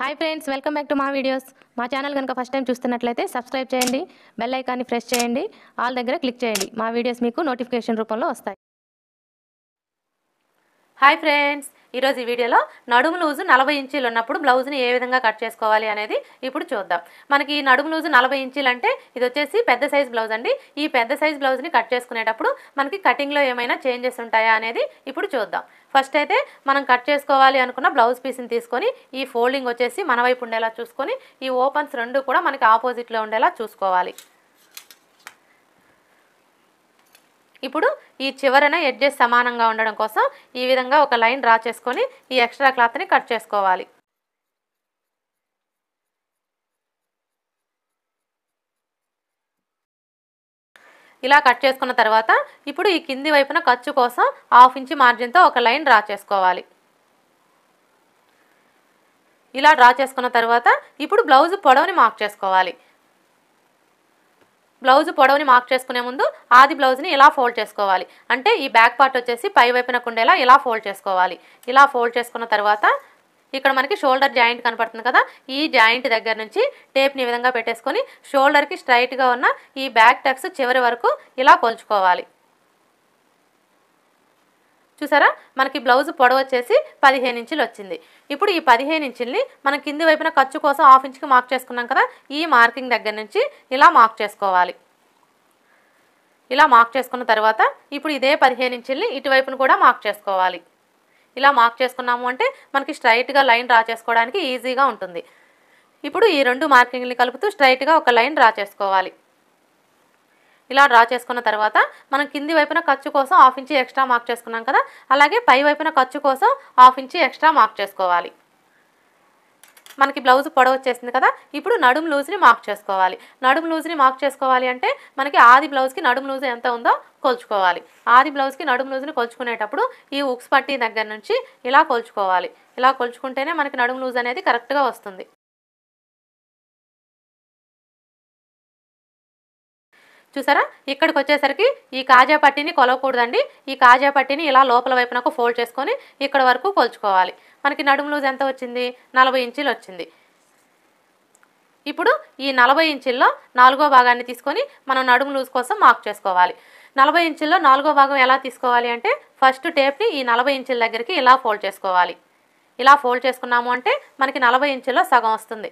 hi friends welcome back to మా videos మా channel కనుక ఫస్ట్ టైం చూస్తున్నట్లయితే సబ్స్క్రైబ్ చేయండి బెల్ ఐకాన్ని ప్రెస్ చేయండి ఆల్ దగ్గర క్లిక్ చేయండి మా వీడియోస్ మీకు నోటిఫికేషన్ రూపంలో వస్తాయి హాయ్ ఫ్రెండ్స్ ఈరోజు ఈ వీడియోలో నడుము లూజు నలభై ఇంచీలు ఉన్నప్పుడు బ్లౌజ్ని ఏ విధంగా కట్ చేసుకోవాలి అనేది ఇప్పుడు చూద్దాం మనకి నడుము లూజు నలభై ఇంచీలు అంటే ఇది వచ్చేసి పెద్ద సైజ్ బ్లౌజ్ అండి ఈ పెద్ద సైజ్ బ్లౌజ్ని కట్ చేసుకునేటప్పుడు మనకి కటింగ్లో ఏమైనా చేంజెస్ ఉంటాయా అనేది ఇప్పుడు చూద్దాం ఫస్ట్ అయితే మనం కట్ చేసుకోవాలి అనుకున్న బ్లౌజ్ పీస్ని తీసుకొని ఈ ఫోల్డింగ్ వచ్చేసి మన వైపు ఉండేలా చూసుకొని ఈ ఓపెన్స్ రెండు కూడా మనకి ఆపోజిట్లో ఉండేలా చూసుకోవాలి ఇప్పుడు ఈ చివరన ఎడ్జెస్ సమానంగా ఉండడం కోసం ఈ విధంగా ఒక లైన్ డ్రా చేసుకొని ఈ ఎక్స్ట్రా క్లాత్ని కట్ చేసుకోవాలి ఇలా కట్ చేసుకున్న తర్వాత ఇప్పుడు ఈ కింది వైపున ఖర్చు కోసం హాఫ్ ఇంచ్ మార్జిన్తో ఒక లైన్ డ్రా చేసుకోవాలి ఇలా డ్రా చేసుకున్న తర్వాత ఇప్పుడు బ్లౌజ్ పొడవుని మార్క్ చేసుకోవాలి బ్లౌజ్ పొడవుని మార్క్ చేసుకునే ముందు ఆది బ్లౌజ్ని ఇలా ఫోల్డ్ చేసుకోవాలి అంటే ఈ బ్యాక్ పార్ట్ వచ్చేసి పై వైపున కుండేలా ఇలా ఫోల్డ్ చేసుకోవాలి ఇలా ఫోల్డ్ చేసుకున్న తర్వాత ఇక్కడ మనకి షోల్డర్ జాయింట్ కనపడుతుంది కదా ఈ జాయింట్ దగ్గర నుంచి టేప్ని ఈ విధంగా పెట్టేసుకొని షోల్డర్కి స్ట్రైట్గా ఉన్న ఈ బ్యాక్ టక్స్ చివరి వరకు ఇలా కొలుచుకోవాలి చూసారా మనకి బ్లౌజ్ పొడవు వచ్చేసి పదిహేను ఇంచులు వచ్చింది ఇప్పుడు ఈ పదిహేను ఇంచుల్ని మనం కింది వైపున ఖర్చు కోసం హాఫ్ ఇంచ్కి మార్క్ చేసుకున్నాం కదా ఈ మార్కింగ్ దగ్గర నుంచి ఇలా మార్క్ చేసుకోవాలి ఇలా మార్క్ చేసుకున్న తర్వాత ఇప్పుడు ఇదే పదిహేను ఇంచుల్ని ఇటువైపును కూడా మార్క్ చేసుకోవాలి ఇలా మార్క్ చేసుకున్నాము అంటే మనకి స్ట్రైట్గా లైన్ డ్రా చేసుకోవడానికి ఈజీగా ఉంటుంది ఇప్పుడు ఈ రెండు మార్కింగ్ని కలుపుతూ స్ట్రైట్గా ఒక లైన్ డ్రా చేసుకోవాలి ఇలా డ్రా చేసుకున్న తర్వాత మనం కింది వైపున ఖర్చు కోసం హాఫ్ ఇంచి ఎక్స్ట్రా మార్క్ చేసుకున్నాం కదా అలాగే పై వైపున ఖర్చు కోసం హాఫ్ ఇంచి ఎక్స్ట్రా మార్క్ చేసుకోవాలి మనకి బ్లౌజ్ పొడవు వచ్చేసింది కదా ఇప్పుడు నడుము లూజ్ని మార్క్ చేసుకోవాలి నడుము లూజ్ని మార్క్ చేసుకోవాలి అంటే మనకి ఆది బ్లౌజ్కి నడుము లూజ్ ఎంత ఉందో కొలుచుకోవాలి ఆది బ్లౌజ్కి నడుము లూజ్ని కొలుచుకునేటప్పుడు ఈ ఉక్స్ పట్టీ దగ్గర నుంచి ఇలా కొలుచుకోవాలి ఇలా కొలుచుకుంటేనే మనకి నడుము లూజ్ అనేది కరెక్ట్గా వస్తుంది చూసారా ఇక్కడికి వచ్చేసరికి ఈ కాజా పట్టీని కొలవకూడదండి ఈ కాజా పట్టీని ఇలా లోపల వైపునకు ఫోల్డ్ చేసుకొని ఇక్కడ వరకు కొలుచుకోవాలి మనకి నడుము లూజ్ ఎంత వచ్చింది నలభై ఇంచులు వచ్చింది ఇప్పుడు ఈ నలభై ఇంచుల్లో నాలుగో భాగాన్ని తీసుకొని మనం నడుము లూజ్ కోసం మార్క్ చేసుకోవాలి నలభై ఇంచుల్లో నాలుగో భాగం ఎలా తీసుకోవాలి అంటే ఫస్ట్ టేప్ని ఈ నలభై ఇంచుల దగ్గరికి ఇలా ఫోల్డ్ చేసుకోవాలి ఇలా ఫోల్డ్ చేసుకున్నాము అంటే మనకి నలభై ఇంచుల్లో సగం వస్తుంది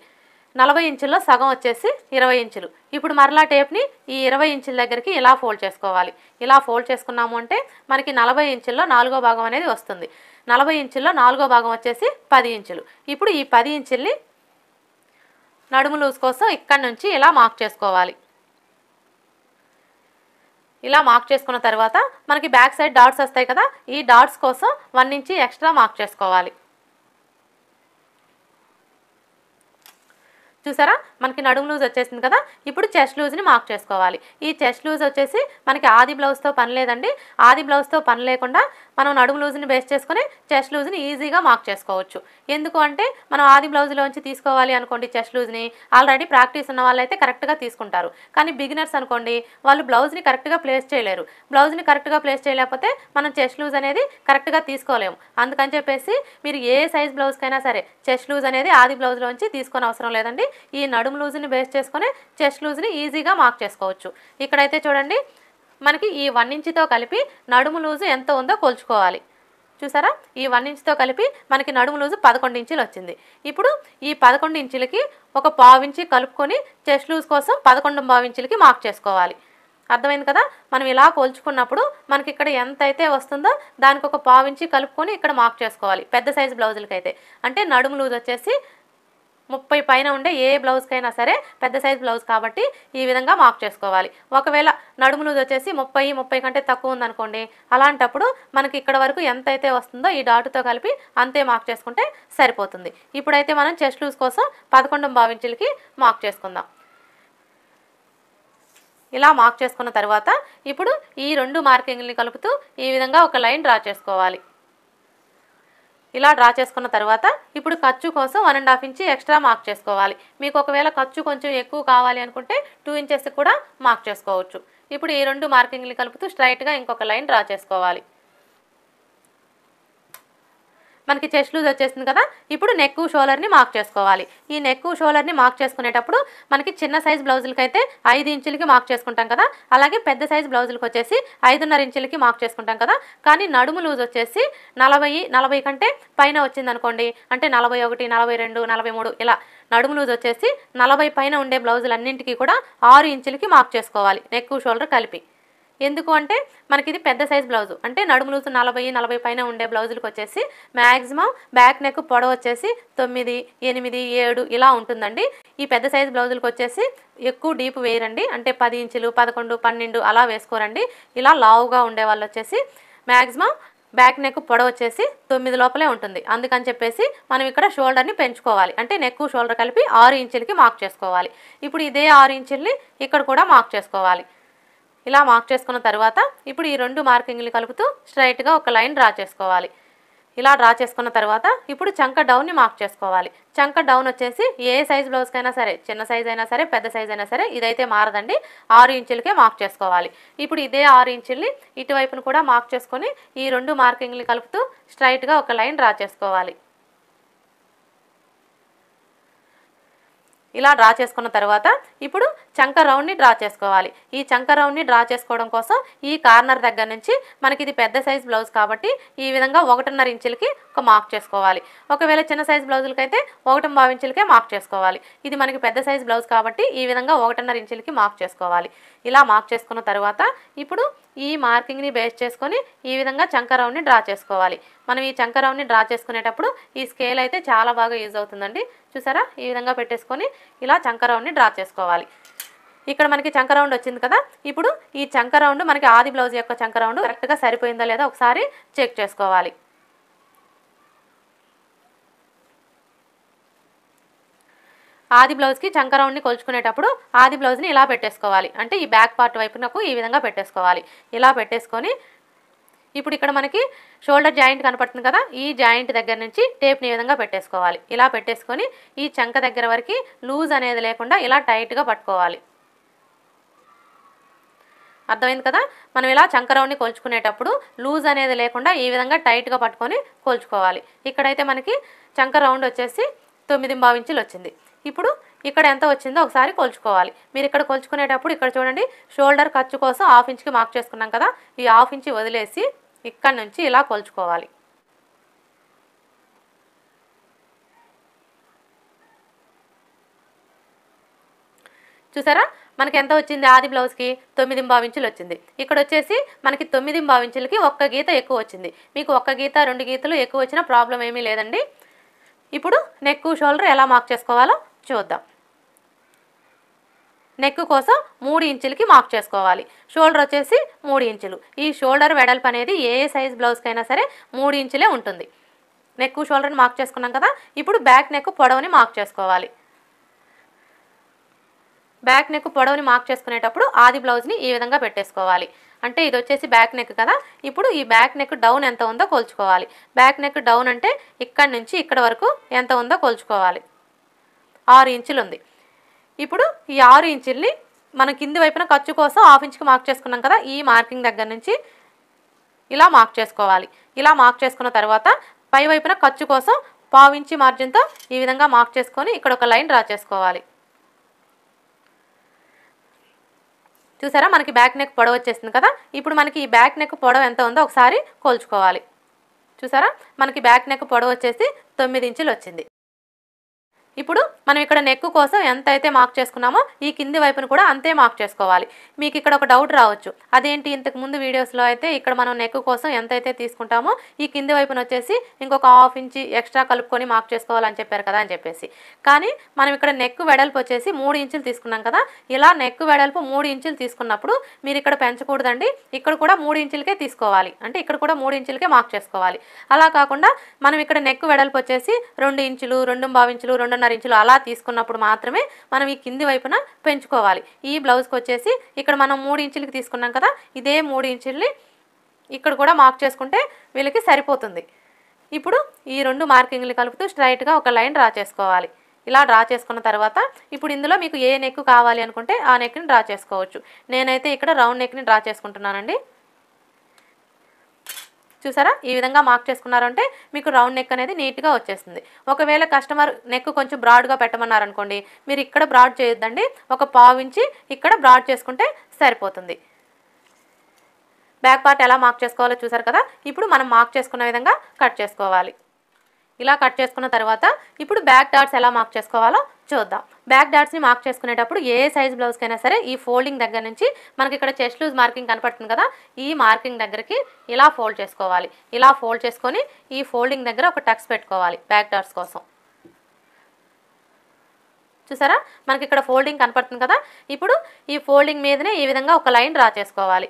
నలభై ఇంచుల్లో సగం వచ్చేసి ఇరవై ఇంచులు ఇప్పుడు మరలా టేప్ని ఈ ఇరవై ఇంచుల దగ్గరికి ఇలా ఫోల్డ్ చేసుకోవాలి ఇలా ఫోల్డ్ చేసుకున్నాము అంటే మనకి నలభై ఇంచుల్లో నాలుగో భాగం అనేది వస్తుంది నలభై ఇంచుల్లో నాలుగో భాగం వచ్చేసి పది ఇంచులు ఇప్పుడు ఈ పది ఇంచుల్ని నడుము లూజ్ కోసం ఇక్కడ నుంచి ఇలా మార్క్ చేసుకోవాలి ఇలా మార్క్ చేసుకున్న తర్వాత మనకి బ్యాక్ సైడ్ డాట్స్ వస్తాయి కదా ఈ డాట్స్ కోసం వన్ ఇంచి ఎక్స్ట్రా మార్క్ చేసుకోవాలి చూసారా మనకి నడుము లూజ్ వచ్చేసింది కదా ఇప్పుడు చెస్ట్ లూజ్ని మార్క్ చేసుకోవాలి ఈ చెస్ట్ లూజ్ వచ్చేసి మనకి ఆది బ్లౌజ్తో పని లేదండి ఆది బ్లౌజ్తో పని లేకుండా మనం నడుము లూజ్ని బేస్ చేసుకొని చెస్ట్ లూజ్ని ఈజీగా మార్క్ చేసుకోవచ్చు ఎందుకు అంటే మనం ఆది బ్లౌజ్లోంచి తీసుకోవాలి అనుకోండి చెస్ట్ లూజ్ని ఆల్రెడీ ప్రాక్టీస్ ఉన్న అయితే కరెక్ట్గా తీసుకుంటారు కానీ బిగినర్స్ అనుకోండి వాళ్ళు బ్లౌజ్ని కరెక్ట్గా ప్లేస్ చేయలేరు బ్లౌజ్ని కరెక్ట్గా ప్లేస్ చేయలేకపోతే మనం చెస్ట్ లూజ్ అనేది కరెక్ట్గా తీసుకోలేము అందుకని చెప్పేసి మీరు ఏ సైజ్ బ్లౌజ్కైనా సరే చెస్ట్ లూజ్ అనేది ఆది బ్లౌజ్లోంచి తీసుకొని అవసరం లేదండి ఈ నడుము లూజ్ని బేస్ చేసుకొని చెస్ట్ లూజ్ని ఈజీగా మార్క్ చేసుకోవచ్చు ఇక్కడైతే చూడండి మనకి ఈ వన్ ఇంచ్తో కలిపి నడుము లూజ్ ఎంత ఉందో కొలుచుకోవాలి చూసారా ఈ వన్ ఇంచ్తో కలిపి మనకి నడుము లూజు పదకొండు ఇంచులు వచ్చింది ఇప్పుడు ఈ పదకొండు ఇంచులకి ఒక పావు ఇంచి కలుపుకొని చెస్ట్ లూజ్ కోసం పదకొండు పావు ఇంచులకి మార్క్ చేసుకోవాలి అర్థమైంది కదా మనం ఇలా కోల్చుకున్నప్పుడు మనకి ఇక్కడ ఎంత అయితే వస్తుందో దానికి ఒక పావు ఇంచి కలుపుకొని ఇక్కడ మార్క్ చేసుకోవాలి పెద్ద సైజు బ్లౌజులకి అయితే అంటే నడుము లూజ్ వచ్చేసి ముప్పై పైన ఉండే ఏ బ్లౌజ్కైనా సరే పెద్ద సైజ్ బ్లౌజ్ కాబట్టి ఈ విధంగా మార్క్ చేసుకోవాలి ఒకవేళ నడుము లూజ్ వచ్చేసి ముప్పై ముప్పై కంటే తక్కువ ఉందనుకోండి అలాంటప్పుడు మనకి ఇక్కడ వరకు ఎంత అయితే వస్తుందో ఈ డాటుతో కలిపి అంతే మార్క్ చేసుకుంటే సరిపోతుంది ఇప్పుడైతే మనం చెస్ట్ లూజ్ కోసం పదకొండు బావించులకి మార్క్ చేసుకుందాం ఇలా మార్క్ చేసుకున్న తర్వాత ఇప్పుడు ఈ రెండు మార్కింగ్ని కలుపుతూ ఈ విధంగా ఒక లైన్ డ్రా చేసుకోవాలి ఇలా డ్రా చేసుకున్న తర్వాత ఇప్పుడు ఖర్చు కోసం one and half inch extra mark చేసుకోవాలి మీకు ఒకవేళ ఖర్చు కొంచెం ఎక్కువ కావాలి అనుకుంటే టూ ఇంచెస్ కూడా మార్క్ చేసుకోవచ్చు ఇప్పుడు ఈ రెండు మార్కింగ్లు కలుపుతూ స్ట్రైట్గా ఇంకొక లైన్ డ్రా చేసుకోవాలి మనకి చెస్ట్ లూజ్ వచ్చేసింది కదా ఇప్పుడు నెక్ షోలర్ని మార్క్ చేసుకోవాలి ఈ నెక్ షోలర్ని మార్క్ చేసుకునేటప్పుడు మనకి చిన్న సైజ్ బ్లౌజులకి అయితే ఐదు ఇంచులకి మార్క్ చేసుకుంటాం కదా అలాగే పెద్ద సైజ్ బ్లౌజులకు వచ్చేసి ఐదున్నర ఇంచులకి మార్క్ చేసుకుంటాం కదా కానీ నడుము లూజ్ వచ్చేసి నలభై నలభై కంటే పైన వచ్చింది అనుకోండి అంటే నలభై ఒకటి నలభై రెండు నలభై మూడు ఇలా నడుము లూజ్ వచ్చేసి నలభై పైన ఉండే బ్లౌజులు అన్నింటికి కూడా ఆరు ఇంచులకి మార్క్ చేసుకోవాలి నెక్ షోల్డర్ కలిపి ఎందుకు అంటే మనకి ఇది పెద్ద సైజ్ బ్లౌజ్ అంటే నడుము లూజు నలభై నలభై పైన ఉండే బ్లౌజులకు వచ్చేసి మ్యాక్సిమం బ్యాక్ నెక్ పొడవ వచ్చేసి తొమ్మిది ఎనిమిది ఏడు ఇలా ఉంటుందండి ఈ పెద్ద సైజ్ బ్లౌజులకు వచ్చేసి ఎక్కువ డీప్ వేయరండి అంటే పది ఇంచులు పదకొండు పన్నెండు అలా వేసుకోరండి ఇలా లావుగా ఉండే వాళ్ళు వచ్చేసి మ్యాక్సిమం బ్యాక్ నెక్ పొడవ వచ్చేసి తొమ్మిది లోపలే ఉంటుంది అందుకని చెప్పేసి మనం ఇక్కడ షోల్డర్ని పెంచుకోవాలి అంటే నెక్ షోల్డర్ కలిపి ఆరు ఇంచులకి మార్క్ చేసుకోవాలి ఇప్పుడు ఇదే ఆరు ఇంచుల్ని ఇక్కడ కూడా మార్క్ చేసుకోవాలి ఇలా మార్క్ చేసుకున్న తర్వాత ఇప్పుడు ఈ రెండు మార్కింగ్లు కలుపుతూ స్ట్రైట్గా ఒక లైన్ డ్రా చేసుకోవాలి ఇలా డ్రా చేసుకున్న తర్వాత ఇప్పుడు చంక డౌన్ని మార్క్ చేసుకోవాలి చంక డౌన్ వచ్చేసి ఏ సైజ్ బ్లౌజ్కైనా సరే చిన్న సైజ్ అయినా సరే పెద్ద సైజ్ అయినా సరే ఇదైతే మారదండి ఆరు ఇంచులకే మార్క్ చేసుకోవాలి ఇప్పుడు ఇదే ఆరు ఇంచుల్ని ఇటువైపును కూడా మార్క్ చేసుకొని ఈ రెండు మార్కింగ్లు కలుపుతూ స్ట్రైట్గా ఒక లైన్ డ్రా చేసుకోవాలి ఇలా డ్రా చేసుకున్న తర్వాత ఇప్పుడు చంక రౌండ్ని డ్రా చేసుకోవాలి ఈ చంక రౌండ్ని డ్రా చేసుకోవడం కోసం ఈ కార్నర్ దగ్గర నుంచి మనకి ఇది పెద్ద సైజ్ బ్లౌజ్ కాబట్టి ఈ విధంగా ఒకటిన్నర ఇంచులకి ఒక మార్క్ చేసుకోవాలి ఒకవేళ చిన్న సైజ్ బ్లౌజులకైతే ఒకటి ఇంచులకే మార్క్ చేసుకోవాలి ఇది మనకి పెద్ద సైజ్ బ్లౌజ్ కాబట్టి ఈ విధంగా ఒకటిన్నర ఇంచులకి మార్క్ చేసుకోవాలి ఇలా మార్క్ చేసుకున్న తర్వాత ఇప్పుడు ఈ మార్కింగ్ని బేస్ చేసుకొని ఈ విధంగా చంకరౌండ్ని డ్రా చేసుకోవాలి మనం ఈ చంకరౌండ్ని డ్రా చేసుకునేటప్పుడు ఈ స్కేల్ అయితే చాలా బాగా యూజ్ అవుతుందండి చూసారా ఈ విధంగా పెట్టేసుకొని ఇలా చంకరౌండ్ని డ్రా చేసుకోవాలి ఇక్కడ మనకి చంకరౌండ్ వచ్చింది కదా ఇప్పుడు ఈ చంకరౌండ్ మనకి ఆది బ్లౌజ్ యొక్క చంకరౌండ్ కరెక్ట్గా సరిపోయిందో లేదో ఒకసారి చెక్ చేసుకోవాలి ఆది బ్లౌజ్కి చంక రౌండ్ని కొలుచుకునేటప్పుడు ఆది బ్లౌజ్ని ఇలా పెట్టేసుకోవాలి అంటే ఈ బ్యాక్ పార్ట్ వైపునకు ఈ విధంగా పెట్టేసుకోవాలి ఇలా పెట్టేసుకొని ఇప్పుడు ఇక్కడ మనకి షోల్డర్ జాయింట్ కనపడుతుంది కదా ఈ జాయింట్ దగ్గర నుంచి టేప్ని ఈ విధంగా పెట్టేసుకోవాలి ఇలా పెట్టేసుకొని ఈ చంక దగ్గర వరకు లూజ్ అనేది లేకుండా ఇలా టైట్గా పట్టుకోవాలి అర్థమైంది కదా మనం ఇలా చంకరౌండ్ని కొలుచుకునేటప్పుడు లూజ్ అనేది లేకుండా ఈ విధంగా టైట్గా పట్టుకొని కోల్చుకోవాలి ఇక్కడైతే మనకి చంక రౌండ్ వచ్చేసి తొమ్మిది ఇంచులు వచ్చింది ఇప్పుడు ఇక్కడ ఎంత వచ్చిందో ఒకసారి కొలుచుకోవాలి మీరు ఇక్కడ కొలుచుకునేటప్పుడు ఇక్కడ చూడండి షోల్డర్ ఖర్చు కోసం హాఫ్ ఇంచ్కి మార్క్ చేసుకున్నాం కదా ఈ హాఫ్ ఇంచ్ వదిలేసి ఇక్కడ నుంచి ఇలా కొలుచుకోవాలి చూసారా మనకి ఎంత వచ్చింది ఆది బ్లౌజ్కి తొమ్మిది ఇంచులు వచ్చింది ఇక్కడ వచ్చేసి మనకి తొమ్మిది ఇంచులకి ఒక్క గీత ఎక్కువ వచ్చింది మీకు ఒక్క గీత రెండు గీతలు ఎక్కువ వచ్చినా ప్రాబ్లం ఏమీ లేదండి ఇప్పుడు నెక్ షోల్డర్ ఎలా మార్క్ చేసుకోవాలో చూద్దాం నెక్ కోసం మూడు ఇంచులకి మార్క్ చేసుకోవాలి షోల్డర్ వచ్చేసి మూడు ఇంచులు ఈ షోల్డర్ వెడల్పు అనేది ఏ సైజ్ బ్లౌజ్కైనా సరే మూడు ఇంచులే ఉంటుంది నెక్ షోల్డర్ని మార్క్ చేసుకున్నాం కదా ఇప్పుడు బ్యాక్ నెక్ పొడవుని మార్క్ చేసుకోవాలి బ్యాక్ నెక్ పొడవుని మార్క్ చేసుకునేటప్పుడు ఆది బ్లౌజ్ని ఈ విధంగా పెట్టేసుకోవాలి అంటే ఇది వచ్చేసి బ్యాక్ నెక్ కదా ఇప్పుడు ఈ బ్యాక్ నెక్ డౌన్ ఎంత ఉందో కొలుచుకోవాలి బ్యాక్ నెక్ డౌన్ అంటే ఇక్కడ నుంచి ఇక్కడ వరకు ఎంత ఉందో కొలుచుకోవాలి ఆరు ఇంచులు ఉంది ఇప్పుడు ఈ ఆరు ఇంచుల్ని మనం కింది వైపున ఖర్చు కోసం హాఫ్ ఇంచ్కి మార్క్ చేసుకున్నాం కదా ఈ మార్కింగ్ దగ్గర నుంచి ఇలా మార్క్ చేసుకోవాలి ఇలా మార్క్ చేసుకున్న తర్వాత పై వైపున ఖర్చు కోసం పావు ఇంచి మార్జిన్తో ఈ విధంగా మార్క్ చేసుకొని ఇక్కడ ఒక లైన్ డ్రా చేసుకోవాలి చూసారా మనకి బ్యాక్ నెక్ పొడవు వచ్చేసింది కదా ఇప్పుడు మనకి ఈ బ్యాక్ నెక్ పొడవు ఎంత ఉందో ఒకసారి కోల్చుకోవాలి చూసారా మనకి బ్యాక్ నెక్ పొడవు వచ్చేసి తొమ్మిది ఇంచులు వచ్చింది ఇప్పుడు మనం ఇక్కడ నెక్ కోసం ఎంత అయితే మార్క్ చేసుకున్నామో ఈ కింది వైపును కూడా అంతే మార్క్ చేసుకోవాలి మీకు ఇక్కడ ఒక డౌట్ రావచ్చు అదేంటి ఇంతకు ముందు వీడియోస్లో అయితే ఇక్కడ మనం నెక్ కోసం ఎంతైతే తీసుకుంటామో ఈ కింది వైపున వచ్చేసి ఇంకొక హాఫ్ ఇంచి ఎక్స్ట్రా కలుపుకొని మార్క్ చేసుకోవాలని చెప్పారు కదా అని చెప్పేసి కానీ మనం ఇక్కడ నెక్ వెడల్పు వచ్చేసి మూడు ఇంచులు తీసుకున్నాం కదా ఇలా నెక్ వెడల్పు మూడు ఇంచులు తీసుకున్నప్పుడు మీరు ఇక్కడ పెంచకూడదండి ఇక్కడ కూడా మూడు ఇంచులకే తీసుకోవాలి అంటే ఇక్కడ కూడా మూడు ఇంచులకే మార్క్ చేసుకోవాలి అలా కాకుండా మనం ఇక్కడ నెక్ వెడల్పు వచ్చేసి రెండు ఇంచులు రెండు బావించులు రెండు రెండున్నర ఇంచులు అలా తీసుకున్నప్పుడు మాత్రమే మనం ఈ కింది వైపున పెంచుకోవాలి ఈ బ్లౌజ్కి వచ్చేసి ఇక్కడ మనం మూడు ఇంచులకి తీసుకున్నాం కదా ఇదే మూడు ఇంచుల్ని ఇక్కడ కూడా మార్క్ చేసుకుంటే వీళ్ళకి సరిపోతుంది ఇప్పుడు ఈ రెండు మార్కింగ్లు కలుపుతూ స్ట్రైట్గా ఒక లైన్ డ్రా చేసుకోవాలి ఇలా డ్రా చేసుకున్న తర్వాత ఇప్పుడు ఇందులో మీకు ఏ నెక్ కావాలి అనుకుంటే ఆ నెక్ని డ్రా చేసుకోవచ్చు నేనైతే ఇక్కడ రౌండ్ నెక్ని డ్రా చేసుకుంటున్నానండి చూసారా ఈ విధంగా మార్క్ చేసుకున్నారంటే మీకు రౌండ్ నెక్ అనేది నీట్గా వచ్చేస్తుంది ఒకవేళ కస్టమర్ నెక్ కొంచెం బ్రాడ్గా పెట్టమన్నారు అనుకోండి మీరు ఇక్కడ బ్రాడ్ చేయొద్దండి ఒక ఇంచి ఇక్కడ బ్రాడ్ చేసుకుంటే సరిపోతుంది బ్యాక్ పార్ట్ ఎలా మార్క్ చేసుకోవాలో చూసారు కదా ఇప్పుడు మనం మార్క్ చేసుకున్న విధంగా కట్ చేసుకోవాలి ఇలా కట్ చేసుకున్న తర్వాత ఇప్పుడు బ్యాక్ డాట్స్ ఎలా మార్క్ చేసుకోవాలో చూద్దాం బ్యాక్ డాట్స్ని మార్క్ చేసుకునేటప్పుడు ఏ సైజ్ బ్లౌజ్కైనా సరే ఈ ఫోల్డింగ్ దగ్గర నుంచి మనకి ఇక్కడ చెస్ట్ లూజ్ మార్కింగ్ కనపడుతుంది కదా ఈ మార్కింగ్ దగ్గరికి ఇలా ఫోల్డ్ చేసుకోవాలి ఇలా ఫోల్డ్ చేసుకొని ఈ ఫోల్డింగ్ దగ్గర ఒక టక్స్ పెట్టుకోవాలి బ్యాక్ డాట్స్ కోసం చూసారా మనకి ఇక్కడ ఫోల్డింగ్ కనపడుతుంది కదా ఇప్పుడు ఈ ఫోల్డింగ్ మీదనే ఈ విధంగా ఒక లైన్ డ్రా చేసుకోవాలి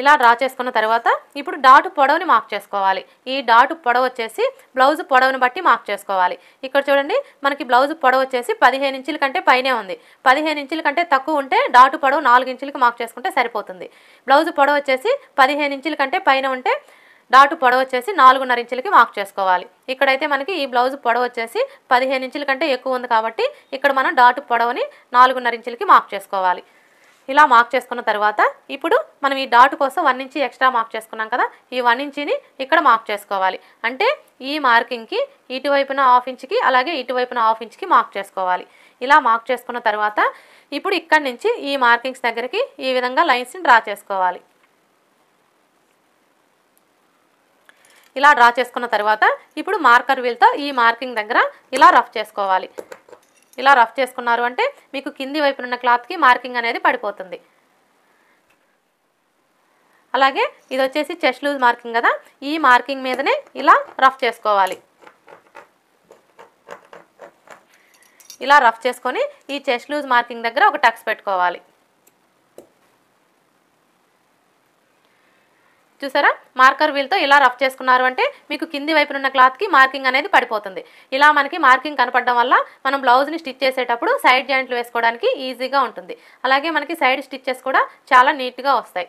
ఇలా డ్రా చేసుకున్న తర్వాత ఇప్పుడు డాటు పొడవుని మార్క్ చేసుకోవాలి ఈ డాటు పొడవు వచ్చేసి బ్లౌజ్ పొడవుని బట్టి మార్క్ చేసుకోవాలి ఇక్కడ చూడండి మనకి బ్లౌజ్ పొడవు వచ్చేసి పదిహేను ఇంచుల కంటే పైనే ఉంది పదిహేను ఇంచుల కంటే తక్కువ ఉంటే డాటు పొడవు నాలుగు ఇంచులకి మార్క్ చేసుకుంటే సరిపోతుంది బ్లౌజ్ పొడవు వచ్చేసి పదిహేను ఇంచుల కంటే పైన ఉంటే డాటు పొడవు వచ్చేసి నాలుగున్నర ఇంచులకి మార్క్ చేసుకోవాలి ఇక్కడైతే మనకి ఈ బ్లౌజ్ పొడవు వచ్చేసి పదిహేను ఇంచుల కంటే ఎక్కువ ఉంది కాబట్టి ఇక్కడ మనం డాటు పొడవుని నాలుగున్నర ఇంచులకి మార్క్ చేసుకోవాలి ఇలా మార్క్ చేసుకున్న తర్వాత ఇప్పుడు మనం ఈ డాట్ కోసం వన్ ఇంచి ఎక్స్ట్రా మార్క్ చేసుకున్నాం కదా ఈ వన్ ఇంచిని ఇక్కడ మార్క్ చేసుకోవాలి అంటే ఈ మార్కింగ్కి ఇటువైపున హాఫ్ ఇంచ్కి అలాగే ఇటువైపున హాఫ్ ఇంచ్కి మార్క్ చేసుకోవాలి ఇలా మార్క్ చేసుకున్న తర్వాత ఇప్పుడు ఇక్కడి నుంచి ఈ మార్కింగ్స్ దగ్గరికి ఈ విధంగా లైన్స్ని డ్రా చేసుకోవాలి ఇలా డ్రా చేసుకున్న తర్వాత ఇప్పుడు మార్కర్ వీల్తో ఈ మార్కింగ్ దగ్గర ఇలా రఫ్ చేసుకోవాలి ఇలా రఫ్ చేసుకున్నారు అంటే మీకు కింది ఉన్న క్లాత్కి మార్కింగ్ అనేది పడిపోతుంది అలాగే ఇది వచ్చేసి చెస్ట్ లూజ్ మార్కింగ్ కదా ఈ మార్కింగ్ మీదనే ఇలా రఫ్ చేసుకోవాలి ఇలా రఫ్ చేసుకొని ఈ చెస్ట్ లూజ్ మార్కింగ్ దగ్గర ఒక టక్స్ పెట్టుకోవాలి చూసారా మార్కర్ వీల్తో ఇలా రఫ్ చేసుకున్నారు అంటే మీకు కింది వైపునున్న క్లాత్కి మార్కింగ్ అనేది పడిపోతుంది ఇలా మనకి మార్కింగ్ కనపడడం వల్ల మనం బ్లౌజ్ని స్టిచ్ చేసేటప్పుడు సైడ్ జాయింట్లు వేసుకోవడానికి ఈజీగా ఉంటుంది అలాగే మనకి సైడ్ స్టిచ్చెస్ కూడా చాలా నీట్గా వస్తాయి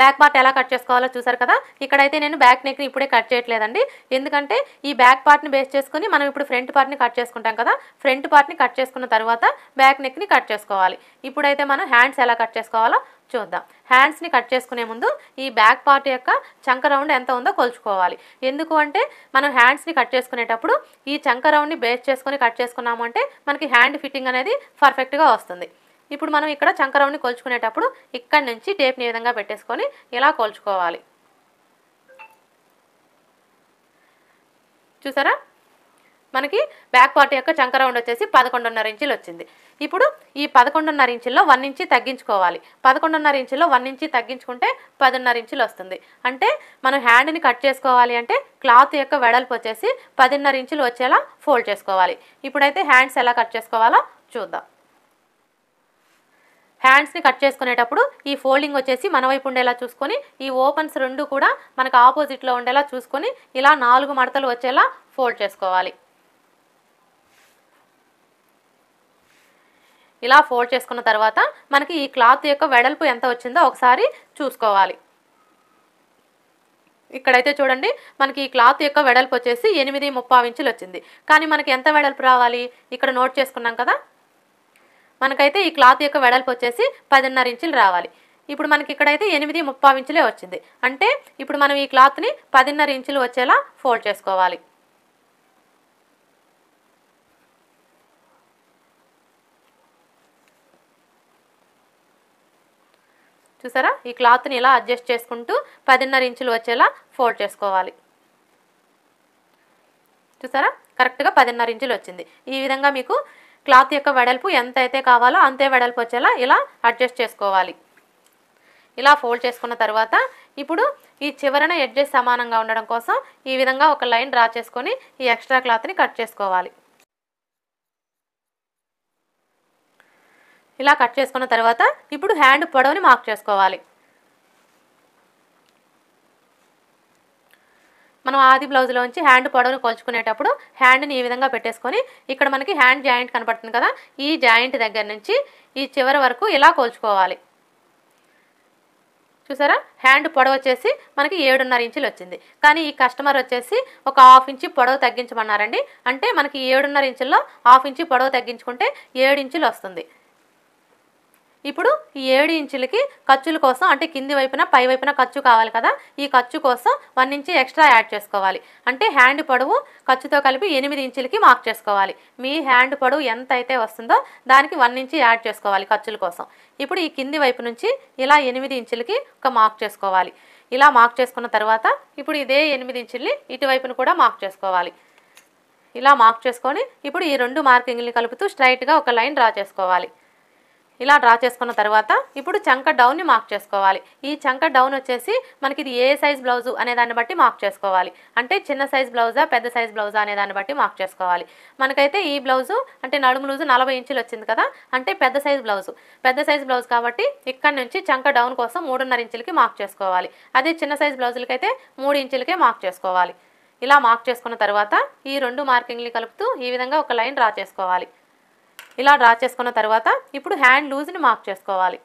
బ్యాక్ పార్ట్ ఎలా కట్ చేసుకోవాలో చూసారు కదా ఇక్కడైతే నేను బ్యాక్ నెక్ని ఇప్పుడే కట్ చేయట్లేదండి ఎందుకంటే ఈ బ్యాక్ పార్ట్ని బేస్ చేసుకుని మనం ఇప్పుడు ఫ్రంట్ పార్ట్ని కట్ చేసుకుంటాం కదా ఫ్రంట్ పార్ట్ని కట్ చేసుకున్న తర్వాత బ్యాక్ నెక్ని కట్ చేసుకోవాలి ఇప్పుడైతే మనం హ్యాండ్స్ ఎలా కట్ చేసుకోవాలో చూద్దాం హ్యాండ్స్ని కట్ చేసుకునే ముందు ఈ బ్యాక్ పార్ట్ యొక్క చంక రౌండ్ ఎంత ఉందో కొలుచుకోవాలి ఎందుకు అంటే మనం హ్యాండ్స్ని కట్ చేసుకునేటప్పుడు ఈ చంక రౌండ్ని బేస్ చేసుకొని కట్ చేసుకున్నాము అంటే మనకి హ్యాండ్ ఫిట్టింగ్ అనేది పర్ఫెక్ట్గా వస్తుంది ఇప్పుడు మనం ఇక్కడ చంకరౌండ్ని కొలుచుకునేటప్పుడు ఇక్కడ నుంచి టేప్ని ఈ విధంగా పెట్టేసుకొని ఇలా కొలుచుకోవాలి చూసారా మనకి బ్యాక్ పార్ట్ యొక్క చంకరౌండ్ వచ్చేసి పదకొండున్నర ఇంచులు వచ్చింది ఇప్పుడు ఈ పదకొండున్నర ఇంచుల్లో వన్ ఇంచి తగ్గించుకోవాలి పదకొండున్నర ఇంచుల్లో వన్ ఇంచి తగ్గించుకుంటే పదిన్నర ఇంచులు వస్తుంది అంటే మనం హ్యాండ్ని కట్ చేసుకోవాలి అంటే క్లాత్ యొక్క వెడల్పు వచ్చేసి పదిన్నర ఇంచులు వచ్చేలా ఫోల్డ్ చేసుకోవాలి ఇప్పుడైతే హ్యాండ్స్ ఎలా కట్ చేసుకోవాలో చూద్దాం హ్యాండ్స్ని కట్ చేసుకునేటప్పుడు ఈ ఫోల్డింగ్ వచ్చేసి మన వైపు ఉండేలా చూసుకొని ఈ ఓపెన్స్ రెండు కూడా మనకు ఆపోజిట్లో ఉండేలా చూసుకొని ఇలా నాలుగు మడతలు వచ్చేలా ఫోల్డ్ చేసుకోవాలి ఇలా ఫోల్డ్ చేసుకున్న తర్వాత మనకి ఈ క్లాత్ యొక్క వెడల్పు ఎంత వచ్చిందో ఒకసారి చూసుకోవాలి ఇక్కడైతే చూడండి మనకి ఈ క్లాత్ యొక్క వెడల్పు వచ్చేసి ఎనిమిది ముప్పావించులు ఇంచులు వచ్చింది కానీ మనకి ఎంత వెడల్పు రావాలి ఇక్కడ నోట్ చేసుకున్నాం కదా మనకైతే ఈ క్లాత్ యొక్క వెడల్పు వచ్చేసి పదిన్నర ఇంచులు రావాలి ఇప్పుడు మనకి ఇక్కడైతే ఎనిమిది ముప్పై ఇంచులే వచ్చింది అంటే ఇప్పుడు మనం ఈ క్లాత్ని పదిన్నర ఇంచులు వచ్చేలా ఫోల్డ్ చేసుకోవాలి చూసారా ఈ క్లాత్ని ఇలా అడ్జస్ట్ చేసుకుంటూ పదిన్నర ఇంచులు వచ్చేలా ఫోల్డ్ చేసుకోవాలి చూసారా కరెక్ట్గా పదిన్నర ఇంచులు వచ్చింది ఈ విధంగా మీకు క్లాత్ యొక్క వెడల్పు ఎంత అయితే కావాలో అంతే వెడల్పు వచ్చేలా ఇలా అడ్జస్ట్ చేసుకోవాలి ఇలా ఫోల్డ్ చేసుకున్న తర్వాత ఇప్పుడు ఈ చివరన ఎడ్జెస్ సమానంగా ఉండడం కోసం ఈ విధంగా ఒక లైన్ డ్రా చేసుకొని ఈ ఎక్స్ట్రా క్లాత్ని కట్ చేసుకోవాలి ఇలా కట్ చేసుకున్న తర్వాత ఇప్పుడు హ్యాండ్ పొడవుని మార్క్ చేసుకోవాలి మనం ఆది బ్లౌజ్లోంచి హ్యాండ్ పొడవును కొలుచుకునేటప్పుడు హ్యాండ్ని ఈ విధంగా పెట్టేసుకొని ఇక్కడ మనకి హ్యాండ్ జాయింట్ కనపడుతుంది కదా ఈ జాయింట్ దగ్గర నుంచి ఈ చివరి వరకు ఇలా కొలుచుకోవాలి చూసారా హ్యాండ్ పొడవు వచ్చేసి మనకి ఏడున్నర ఇంచులు వచ్చింది కానీ ఈ కస్టమర్ వచ్చేసి ఒక హాఫ్ ఇంచు పొడవు తగ్గించమన్నారండి అంటే మనకి ఏడున్నర ఇంచుల్లో హాఫ్ ఇంచు పొడవు తగ్గించుకుంటే ఏడు ఇంచులు వస్తుంది ఇప్పుడు ఈ ఏడు ఇంచులకి ఖర్చుల కోసం అంటే కింది వైపున పై వైపున ఖర్చు కావాలి కదా ఈ ఖర్చు కోసం వన్ ఇంచి ఎక్స్ట్రా యాడ్ చేసుకోవాలి అంటే హ్యాండ్ పొడవు ఖర్చుతో కలిపి ఎనిమిది ఇంచులకి మార్క్ చేసుకోవాలి మీ హ్యాండ్ పొడవు ఎంత అయితే వస్తుందో దానికి వన్ ఇంచి యాడ్ చేసుకోవాలి ఖర్చుల కోసం ఇప్పుడు ఈ కింది వైపు నుంచి ఇలా ఎనిమిది ఇంచులకి ఒక మార్క్ చేసుకోవాలి ఇలా మార్క్ చేసుకున్న తర్వాత ఇప్పుడు ఇదే ఎనిమిది ఇంచుల్ని ఇటువైపును కూడా మార్క్ చేసుకోవాలి ఇలా మార్క్ చేసుకొని ఇప్పుడు ఈ రెండు మార్కింగ్ని కలుపుతూ స్ట్రైట్గా ఒక లైన్ డ్రా చేసుకోవాలి ఇలా డ్రా చేసుకున్న తర్వాత ఇప్పుడు చంక డౌన్ని మార్క్ చేసుకోవాలి ఈ చంక డౌన్ వచ్చేసి మనకి ఇది ఏ సైజ్ బ్లౌజు అనే దాన్ని బట్టి మార్క్ చేసుకోవాలి అంటే చిన్న సైజ్ బ్లౌజా పెద్ద సైజ్ బ్లౌజా అనే దాన్ని బట్టి మార్క్ చేసుకోవాలి మనకైతే ఈ బ్లౌజు అంటే నడుము లూజు నలభై ఇంచులు వచ్చింది కదా అంటే పెద్ద సైజ్ బ్లౌజు పెద్ద సైజ్ బ్లౌజ్ కాబట్టి ఇక్కడ నుంచి చంక డౌన్ కోసం మూడున్నర ఇంచులకి మార్క్ చేసుకోవాలి అదే చిన్న సైజ్ బ్లౌజులకైతే మూడు ఇంచులకే మార్క్ చేసుకోవాలి ఇలా మార్క్ చేసుకున్న తర్వాత ఈ రెండు మార్కింగ్ని కలుపుతూ ఈ విధంగా ఒక లైన్ డ్రా చేసుకోవాలి ఇలా డ్రా చేసుకున్న తర్వాత ఇప్పుడు హ్యాండ్ లూజ్ని మార్క్ చేసుకోవాలి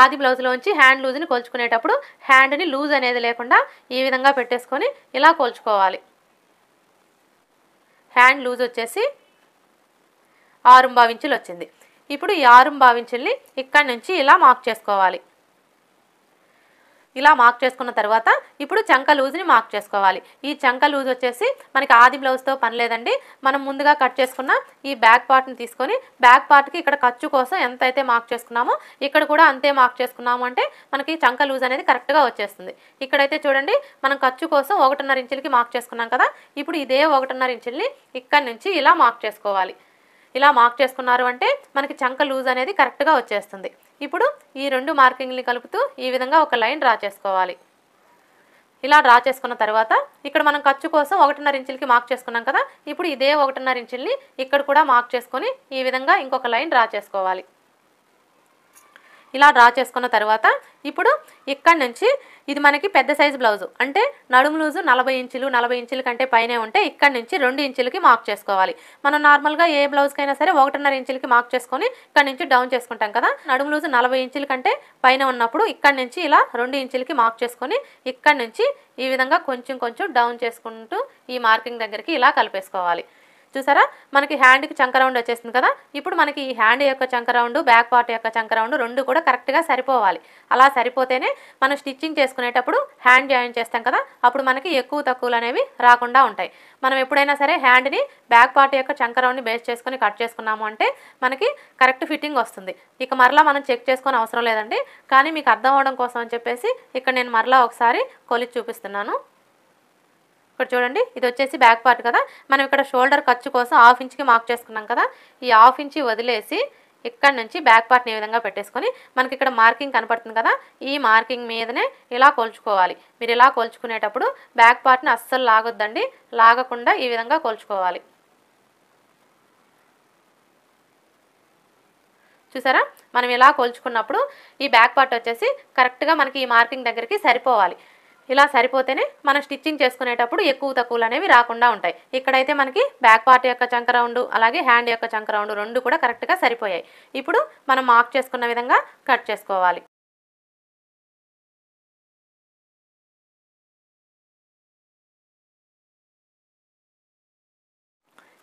ఆది బ్లౌజ్లోంచి హ్యాండ్ లూజ్ని కొల్చుకునేటప్పుడు హ్యాండ్ని లూజ్ అనేది లేకుండా ఈ విధంగా పెట్టేసుకొని ఇలా కొల్చుకోవాలి హ్యాండ్ లూజ్ వచ్చేసి ఆరుంబావించులు వచ్చింది ఇప్పుడు ఈ ఆరుంబావించుల్ని ఇక్కడి నుంచి ఇలా మార్క్ చేసుకోవాలి ఇలా మార్క్ చేసుకున్న తర్వాత ఇప్పుడు చంక లూజ్ని మార్క్ చేసుకోవాలి ఈ చంక లూజ్ వచ్చేసి మనకి ఆది బ్లౌజ్తో పని లేదండి మనం ముందుగా కట్ చేసుకున్న ఈ బ్యాక్ పార్ట్ని తీసుకొని బ్యాక్ పార్ట్కి ఇక్కడ ఖర్చు కోసం ఎంత అయితే మార్క్ చేసుకున్నామో ఇక్కడ కూడా అంతే మార్క్ చేసుకున్నాము అంటే మనకి చంక లూజ్ అనేది కరెక్ట్గా వచ్చేస్తుంది ఇక్కడైతే చూడండి మనం ఖర్చు కోసం ఒకటిన్నర ఇంచులకి మార్క్ చేసుకున్నాం కదా ఇప్పుడు ఇదే ఒకటిన్నర ఇంచుల్ని ఇక్కడ నుంచి ఇలా మార్క్ చేసుకోవాలి ఇలా మార్క్ చేసుకున్నారు అంటే మనకి చంక లూజ్ అనేది కరెక్ట్గా వచ్చేస్తుంది ఇప్పుడు ఈ రెండు మార్కింగ్ని కలుపుతూ ఈ విధంగా ఒక లైన్ డ్రా చేసుకోవాలి ఇలా డ్రా చేసుకున్న తర్వాత ఇక్కడ మనం ఖర్చు కోసం ఒకటిన్నర ఇంచులకి మార్క్ చేసుకున్నాం కదా ఇప్పుడు ఇదే ఒకటిన్నర ఇంచుల్ని ఇక్కడ కూడా మార్క్ చేసుకొని ఈ విధంగా ఇంకొక లైన్ డ్రా చేసుకోవాలి ఇలా డ్రా చేసుకున్న తర్వాత ఇప్పుడు ఇక్కడ నుంచి ఇది మనకి పెద్ద సైజు బ్లౌజు అంటే నడుము లూజు నలభై ఇంచులు నలభై ఇంచుల కంటే పైనే ఉంటే ఇక్కడ నుంచి రెండు ఇంచులకి మార్క్ చేసుకోవాలి మనం నార్మల్గా ఏ బ్లౌజ్కైనా సరే ఒకటిన్నర ఇంచులకి మార్క్ చేసుకొని ఇక్కడ నుంచి డౌన్ చేసుకుంటాం కదా నడుము లూజు నలభై ఇంచుల కంటే పైన ఉన్నప్పుడు ఇక్కడ నుంచి ఇలా రెండు ఇంచులకి మార్క్ చేసుకొని ఇక్కడ నుంచి ఈ విధంగా కొంచెం కొంచెం డౌన్ చేసుకుంటూ ఈ మార్కింగ్ దగ్గరికి ఇలా కలిపేసుకోవాలి చూసారా మనకి హ్యాండ్కి చంక రౌండ్ వచ్చేసింది కదా ఇప్పుడు మనకి ఈ హ్యాండ్ యొక్క చంక రౌండ్ బ్యాక్ పార్ట్ యొక్క చంక రౌండ్ రెండు కూడా కరెక్ట్గా సరిపోవాలి అలా సరిపోతేనే మనం స్టిచ్చింగ్ చేసుకునేటప్పుడు హ్యాండ్ జాయిన్ చేస్తాం కదా అప్పుడు మనకి ఎక్కువ తక్కువలు అనేవి రాకుండా ఉంటాయి మనం ఎప్పుడైనా సరే హ్యాండ్ని బ్యాక్ పార్ట్ యొక్క చంక రౌండ్ని బేస్ చేసుకొని కట్ చేసుకున్నాము అంటే మనకి కరెక్ట్ ఫిట్టింగ్ వస్తుంది ఇక మరలా మనం చెక్ చేసుకొని అవసరం లేదండి కానీ మీకు అర్థం అవడం కోసం అని చెప్పేసి ఇక్కడ నేను మరలా ఒకసారి కొలిచి చూపిస్తున్నాను ఇక్కడ చూడండి ఇది వచ్చేసి బ్యాక్ పార్ట్ కదా మనం ఇక్కడ షోల్డర్ ఖర్చు కోసం హాఫ్ ఇంచ్కి మార్క్ చేసుకున్నాం కదా ఈ హాఫ్ ఇంచి వదిలేసి ఇక్కడ నుంచి బ్యాక్ పార్ట్ని ఈ విధంగా పెట్టేసుకొని మనకి ఇక్కడ మార్కింగ్ కనపడుతుంది కదా ఈ మార్కింగ్ మీదనే ఇలా కొలుచుకోవాలి మీరు ఇలా కొలుచుకునేటప్పుడు బ్యాక్ పార్ట్ని అస్సలు లాగొద్దండి లాగకుండా ఈ విధంగా కొలుచుకోవాలి చూసారా మనం ఇలా కొలుచుకున్నప్పుడు ఈ బ్యాక్ పార్ట్ వచ్చేసి కరెక్ట్గా మనకి ఈ మార్కింగ్ దగ్గరికి సరిపోవాలి ఇలా సరిపోతేనే మనం స్టిచ్చింగ్ చేసుకునేటప్పుడు ఎక్కువ తక్కువలు అనేవి రాకుండా ఉంటాయి ఇక్కడైతే మనకి బ్యాక్ పార్ట్ యొక్క చంక రౌండ్ అలాగే హ్యాండ్ యొక్క చంక రౌండ్ రెండు కూడా కరెక్ట్గా సరిపోయాయి ఇప్పుడు మనం మార్క్ చేసుకున్న విధంగా కట్ చేసుకోవాలి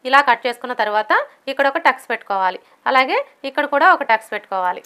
ఇలా కట్ చేసుకున్న తర్వాత ఇక్కడ ఒక టక్స్ పెట్టుకోవాలి అలాగే ఇక్కడ కూడా ఒక టక్స్ పెట్టుకోవాలి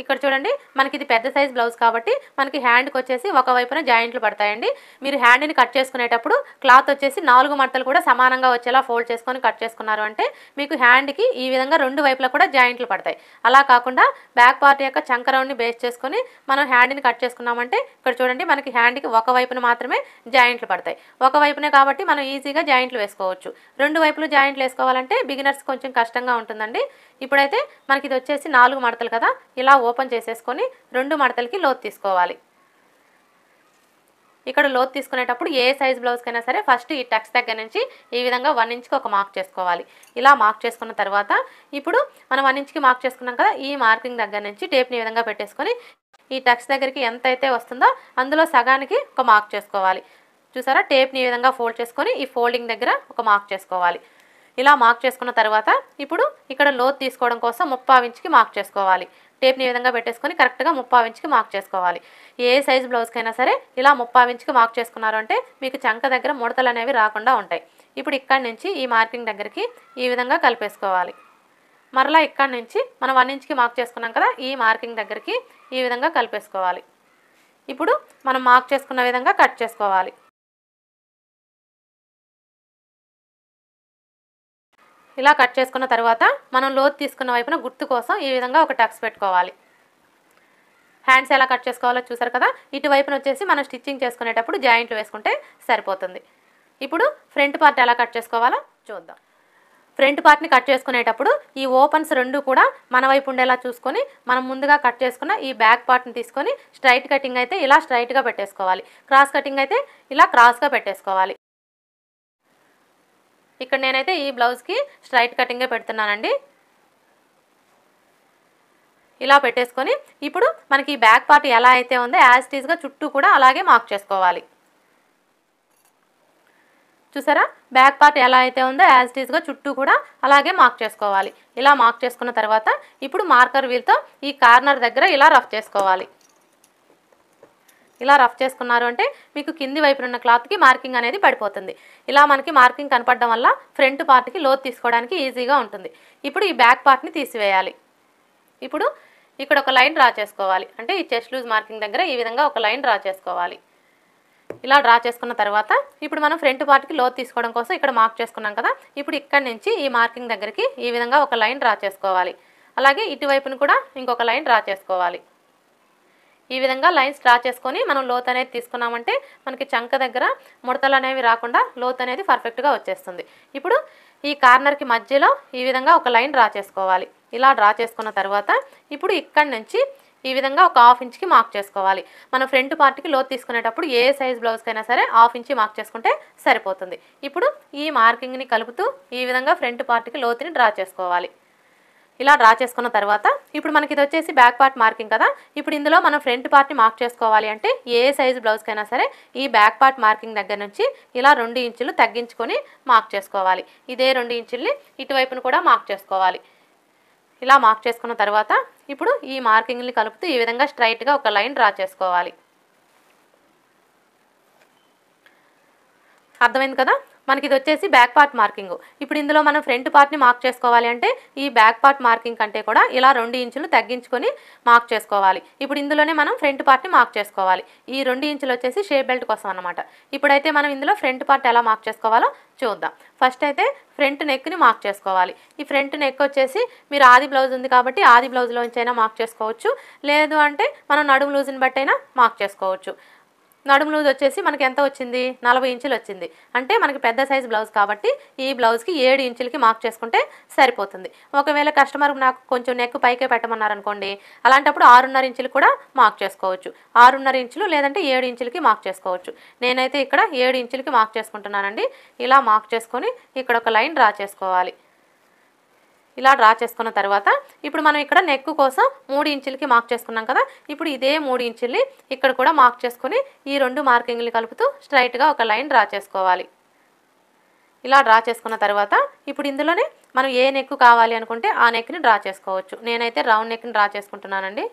ఇక్కడ చూడండి మనకి ఇది పెద్ద సైజ్ బ్లౌజ్ కాబట్టి మనకి హ్యాండ్కి వచ్చేసి ఒకవైపున జాయింట్లు పడతాయండి మీరు హ్యాండ్ని కట్ చేసుకునేటప్పుడు క్లాత్ వచ్చేసి నాలుగు మడతలు కూడా సమానంగా వచ్చేలా ఫోల్డ్ చేసుకొని కట్ చేసుకున్నారు అంటే మీకు హ్యాండ్కి ఈ విధంగా రెండు వైపులా కూడా జాయింట్లు పడతాయి అలా కాకుండా బ్యాక్ పార్ట్ యొక్క చంకరౌండ్ని బేస్ చేసుకొని మనం హ్యాండ్ని కట్ చేసుకున్నామంటే ఇక్కడ చూడండి మనకి హ్యాండ్కి ఒకవైపున మాత్రమే జాయింట్లు పడతాయి ఒకవైపునే కాబట్టి మనం ఈజీగా జాయింట్లు వేసుకోవచ్చు రెండు వైపులు జాయింట్లు వేసుకోవాలంటే బిగినర్స్ కొంచెం కష్టంగా ఉంటుందండి ఇప్పుడైతే మనకి ఇది వచ్చేసి నాలుగు మడతలు కదా ఇలా ఓపెన్ చేసేసుకొని రెండు మడతలకి లోత్ తీసుకోవాలి ఇక్కడ లోత్ తీసుకునేటప్పుడు ఏ సైజ్ బ్లౌజ్కైనా సరే ఫస్ట్ ఈ టక్స్ దగ్గర నుంచి ఈ విధంగా వన్ ఇంచ్కి ఒక మార్క్ చేసుకోవాలి ఇలా మార్క్ చేసుకున్న తర్వాత ఇప్పుడు మనం వన్ ఇంచ్కి మార్క్ చేసుకున్నాం కదా ఈ మార్కింగ్ దగ్గర నుంచి టేప్ని ఈ విధంగా పెట్టేసుకొని ఈ టక్స్ దగ్గరికి ఎంత అయితే వస్తుందో అందులో సగానికి ఒక మార్క్ చేసుకోవాలి చూసారా టేప్ని ఈ విధంగా ఫోల్డ్ చేసుకొని ఈ ఫోల్డింగ్ దగ్గర ఒక మార్క్ చేసుకోవాలి ఇలా మార్క్ చేసుకున్న తర్వాత ఇప్పుడు ఇక్కడ లోతు తీసుకోవడం కోసం ముప్పావు ఇంచుకి మార్క్ చేసుకోవాలి టేప్ని ఈ విధంగా పెట్టేసుకొని కరెక్ట్గా ముప్పావు ఇంచుకి మార్క్ చేసుకోవాలి ఏ సైజ్ బ్లౌజ్కైనా సరే ఇలా ముప్పావు ఇంచుకి మార్క్ చేసుకున్నారు అంటే మీకు చంక దగ్గర ముడతలు అనేవి రాకుండా ఉంటాయి ఇప్పుడు ఇక్కడి నుంచి ఈ మార్కింగ్ దగ్గరికి ఈ విధంగా కలిపేసుకోవాలి మరలా ఇక్కడి నుంచి మనం వన్ ఇంచ్కి మార్క్ చేసుకున్నాం కదా ఈ మార్కింగ్ దగ్గరికి ఈ విధంగా కలిపేసుకోవాలి ఇప్పుడు మనం మార్క్ చేసుకున్న విధంగా కట్ చేసుకోవాలి ఇలా కట్ చేసుకున్న తర్వాత మనం లోతు తీసుకున్న వైపున గుర్తు కోసం ఈ విధంగా ఒక టక్స్ పెట్టుకోవాలి హ్యాండ్స్ ఎలా కట్ చేసుకోవాలో చూసారు కదా ఇటువైపున వచ్చేసి మనం స్టిచ్చింగ్ చేసుకునేటప్పుడు జాయింట్లు వేసుకుంటే సరిపోతుంది ఇప్పుడు ఫ్రంట్ పార్ట్ ఎలా కట్ చేసుకోవాలో చూద్దాం ఫ్రంట్ పార్ట్ని కట్ చేసుకునేటప్పుడు ఈ ఓపెన్స్ రెండు కూడా మన వైపు ఉండేలా చూసుకొని మనం ముందుగా కట్ చేసుకున్న ఈ బ్యాక్ పార్ట్ని తీసుకొని స్ట్రైట్ కటింగ్ అయితే ఇలా స్ట్రైట్గా పెట్టేసుకోవాలి క్రాస్ కటింగ్ అయితే ఇలా క్రాస్గా పెట్టేసుకోవాలి ఇక్కడ నేనైతే ఈ బ్లౌజ్కి స్ట్రైట్ కటింగే పెడుతున్నానండి ఇలా పెట్టేసుకొని ఇప్పుడు మనకి ఈ బ్యాక్ పార్ట్ ఎలా అయితే ఉందో యాజ్ టీజ్గా చుట్టూ కూడా అలాగే మార్క్ చేసుకోవాలి చూసారా బ్యాక్ పార్ట్ ఎలా అయితే ఉందో యాజ్ టీజ్గా చుట్టూ కూడా అలాగే మార్క్ చేసుకోవాలి ఇలా మార్క్ చేసుకున్న తర్వాత ఇప్పుడు మార్కర్ వీల్తో ఈ కార్నర్ దగ్గర ఇలా రఫ్ చేసుకోవాలి ఇలా రఫ్ చేసుకున్నారు అంటే మీకు కింది వైపున ఉన్న క్లాత్కి మార్కింగ్ అనేది పడిపోతుంది ఇలా మనకి మార్కింగ్ కనపడడం వల్ల ఫ్రంట్ పార్ట్కి లోత్ తీసుకోవడానికి ఈజీగా ఉంటుంది ఇప్పుడు ఈ బ్యాక్ పార్ట్ని తీసివేయాలి ఇప్పుడు ఇక్కడ ఒక లైన్ డ్రా చేసుకోవాలి అంటే ఈ చెస్ట్ లూజ్ మార్కింగ్ దగ్గర ఈ విధంగా ఒక లైన్ డ్రా చేసుకోవాలి ఇలా డ్రా చేసుకున్న తర్వాత ఇప్పుడు మనం ఫ్రంట్ పార్ట్కి లోత్ తీసుకోవడం కోసం ఇక్కడ మార్క్ చేసుకున్నాం కదా ఇప్పుడు ఇక్కడ నుంచి ఈ మార్కింగ్ దగ్గరికి ఈ విధంగా ఒక లైన్ డ్రా చేసుకోవాలి అలాగే ఇటువైపును కూడా ఇంకొక లైన్ డ్రా చేసుకోవాలి ఈ విధంగా లైన్స్ డ్రా చేసుకొని మనం లోత్ అనేది తీసుకున్నామంటే మనకి చంక దగ్గర ముడతలు అనేవి రాకుండా లోత్ అనేది పర్ఫెక్ట్గా వచ్చేస్తుంది ఇప్పుడు ఈ కార్నర్కి మధ్యలో ఈ విధంగా ఒక లైన్ డ్రా చేసుకోవాలి ఇలా డ్రా చేసుకున్న తర్వాత ఇప్పుడు ఇక్కడి నుంచి ఈ విధంగా ఒక హాఫ్ ఇంచ్కి మార్క్ చేసుకోవాలి మన ఫ్రంట్ పార్ట్కి లోతు తీసుకునేటప్పుడు ఏ సైజ్ బ్లౌజ్కైనా సరే హాఫ్ ఇంచి మార్క్ చేసుకుంటే సరిపోతుంది ఇప్పుడు ఈ మార్కింగ్ని కలుపుతూ ఈ విధంగా ఫ్రంట్ పార్ట్కి లోతుని డ్రా చేసుకోవాలి ఇలా డ్రా చేసుకున్న తర్వాత ఇప్పుడు మనకి ఇది వచ్చేసి బ్యాక్ పార్ట్ మార్కింగ్ కదా ఇప్పుడు ఇందులో మనం ఫ్రంట్ పార్ట్ని మార్క్ చేసుకోవాలి అంటే ఏ సైజు బ్లౌజ్కైనా సరే ఈ బ్యాక్ పార్ట్ మార్కింగ్ దగ్గర నుంచి ఇలా రెండు ఇంచులు తగ్గించుకొని మార్క్ చేసుకోవాలి ఇదే రెండు ఇంచుల్ని ఇటువైపును కూడా మార్క్ చేసుకోవాలి ఇలా మార్క్ చేసుకున్న తర్వాత ఇప్పుడు ఈ మార్కింగ్ని కలుపుతూ ఈ విధంగా స్ట్రైట్గా ఒక లైన్ డ్రా చేసుకోవాలి అర్థమైంది కదా మనకి ఇది వచ్చేసి బ్యాక్ పార్ట్ మార్కింగ్ ఇప్పుడు ఇందులో మనం ఫ్రంట్ పార్ట్ని మార్క్ చేసుకోవాలి అంటే ఈ బ్యాక్ పార్ట్ మార్కింగ్ కంటే కూడా ఇలా రెండు ఇంచులు తగ్గించుకొని మార్క్ చేసుకోవాలి ఇప్పుడు ఇందులోనే మనం ఫ్రంట్ పార్ట్ని మార్క్ చేసుకోవాలి ఈ రెండు ఇంచులు వచ్చేసి షేప్ బెల్ట్ కోసం అనమాట ఇప్పుడైతే మనం ఇందులో ఫ్రంట్ పార్ట్ ఎలా మార్క్ చేసుకోవాలో చూద్దాం ఫస్ట్ అయితే ఫ్రంట్ నెక్ని మార్క్ చేసుకోవాలి ఈ ఫ్రంట్ నెక్ వచ్చేసి మీరు ఆది బ్లౌజ్ ఉంది కాబట్టి ఆది బ్లౌజ్లోంచైనా మార్క్ చేసుకోవచ్చు లేదు అంటే మనం నడుము లూజ్ని బట్టి అయినా మార్క్ చేసుకోవచ్చు నడుము లూజ్ వచ్చేసి మనకి ఎంత వచ్చింది నలభై ఇంచులు వచ్చింది అంటే మనకి పెద్ద సైజ్ బ్లౌజ్ కాబట్టి ఈ బ్లౌజ్కి ఏడు ఇంచులకి మార్క్ చేసుకుంటే సరిపోతుంది ఒకవేళ కస్టమర్ నాకు కొంచెం నెక్ పైకే పెట్టమన్నారనుకోండి అలాంటప్పుడు ఆరున్నర ఇంచులు కూడా మార్క్ చేసుకోవచ్చు ఆరున్నర ఇంచులు లేదంటే ఏడు ఇంచులకి మార్క్ చేసుకోవచ్చు నేనైతే ఇక్కడ ఏడు ఇంచులకి మార్క్ చేసుకుంటున్నానండి ఇలా మార్క్ చేసుకొని ఇక్కడ ఒక లైన్ డ్రా చేసుకోవాలి ఇలా డ్రా చేసుకున్న తర్వాత ఇప్పుడు మనం ఇక్కడ నెక్ కోసం మూడు ఇంచులకి మార్క్ చేసుకున్నాం కదా ఇప్పుడు ఇదే మూడు ఇంచుల్ని ఇక్కడ కూడా మార్క్ చేసుకుని ఈ రెండు మార్కింగ్లు కలుపుతూ స్ట్రైట్గా ఒక లైన్ డ్రా చేసుకోవాలి ఇలా డ్రా చేసుకున్న తర్వాత ఇప్పుడు ఇందులోనే మనం ఏ నెక్ కావాలి అనుకుంటే ఆ నెక్ని డ్రా చేసుకోవచ్చు నేనైతే రౌండ్ నెక్ని డ్రా చేసుకుంటున్నానండి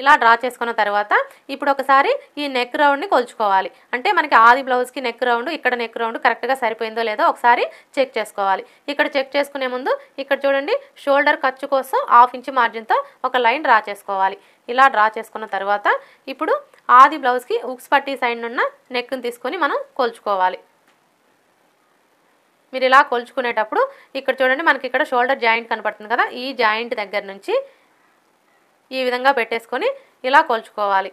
ఇలా డ్రా చేసుకున్న తర్వాత ఇప్పుడు ఒకసారి ఈ నెక్ రౌండ్ని కొలుచుకోవాలి అంటే మనకి ఆది బ్లౌజ్కి నెక్ రౌండ్ ఇక్కడ నెక్ రౌండ్ కరెక్ట్గా సరిపోయిందో లేదో ఒకసారి చెక్ చేసుకోవాలి ఇక్కడ చెక్ చేసుకునే ముందు ఇక్కడ చూడండి షోల్డర్ ఖర్చు కోసం హాఫ్ ఇంచ్ మార్జిన్తో ఒక లైన్ డ్రా చేసుకోవాలి ఇలా డ్రా చేసుకున్న తర్వాత ఇప్పుడు ఆది బ్లౌజ్కి ఉక్స్ పట్టి సైడ్ ఉన్న నెక్ని తీసుకొని మనం కొలుచుకోవాలి మీరు ఇలా కొలుచుకునేటప్పుడు ఇక్కడ చూడండి మనకి ఇక్కడ షోల్డర్ జాయింట్ కనపడుతుంది కదా ఈ జాయింట్ దగ్గర నుంచి ఈ విధంగా పెట్టేసుకొని ఇలా కొలుచుకోవాలి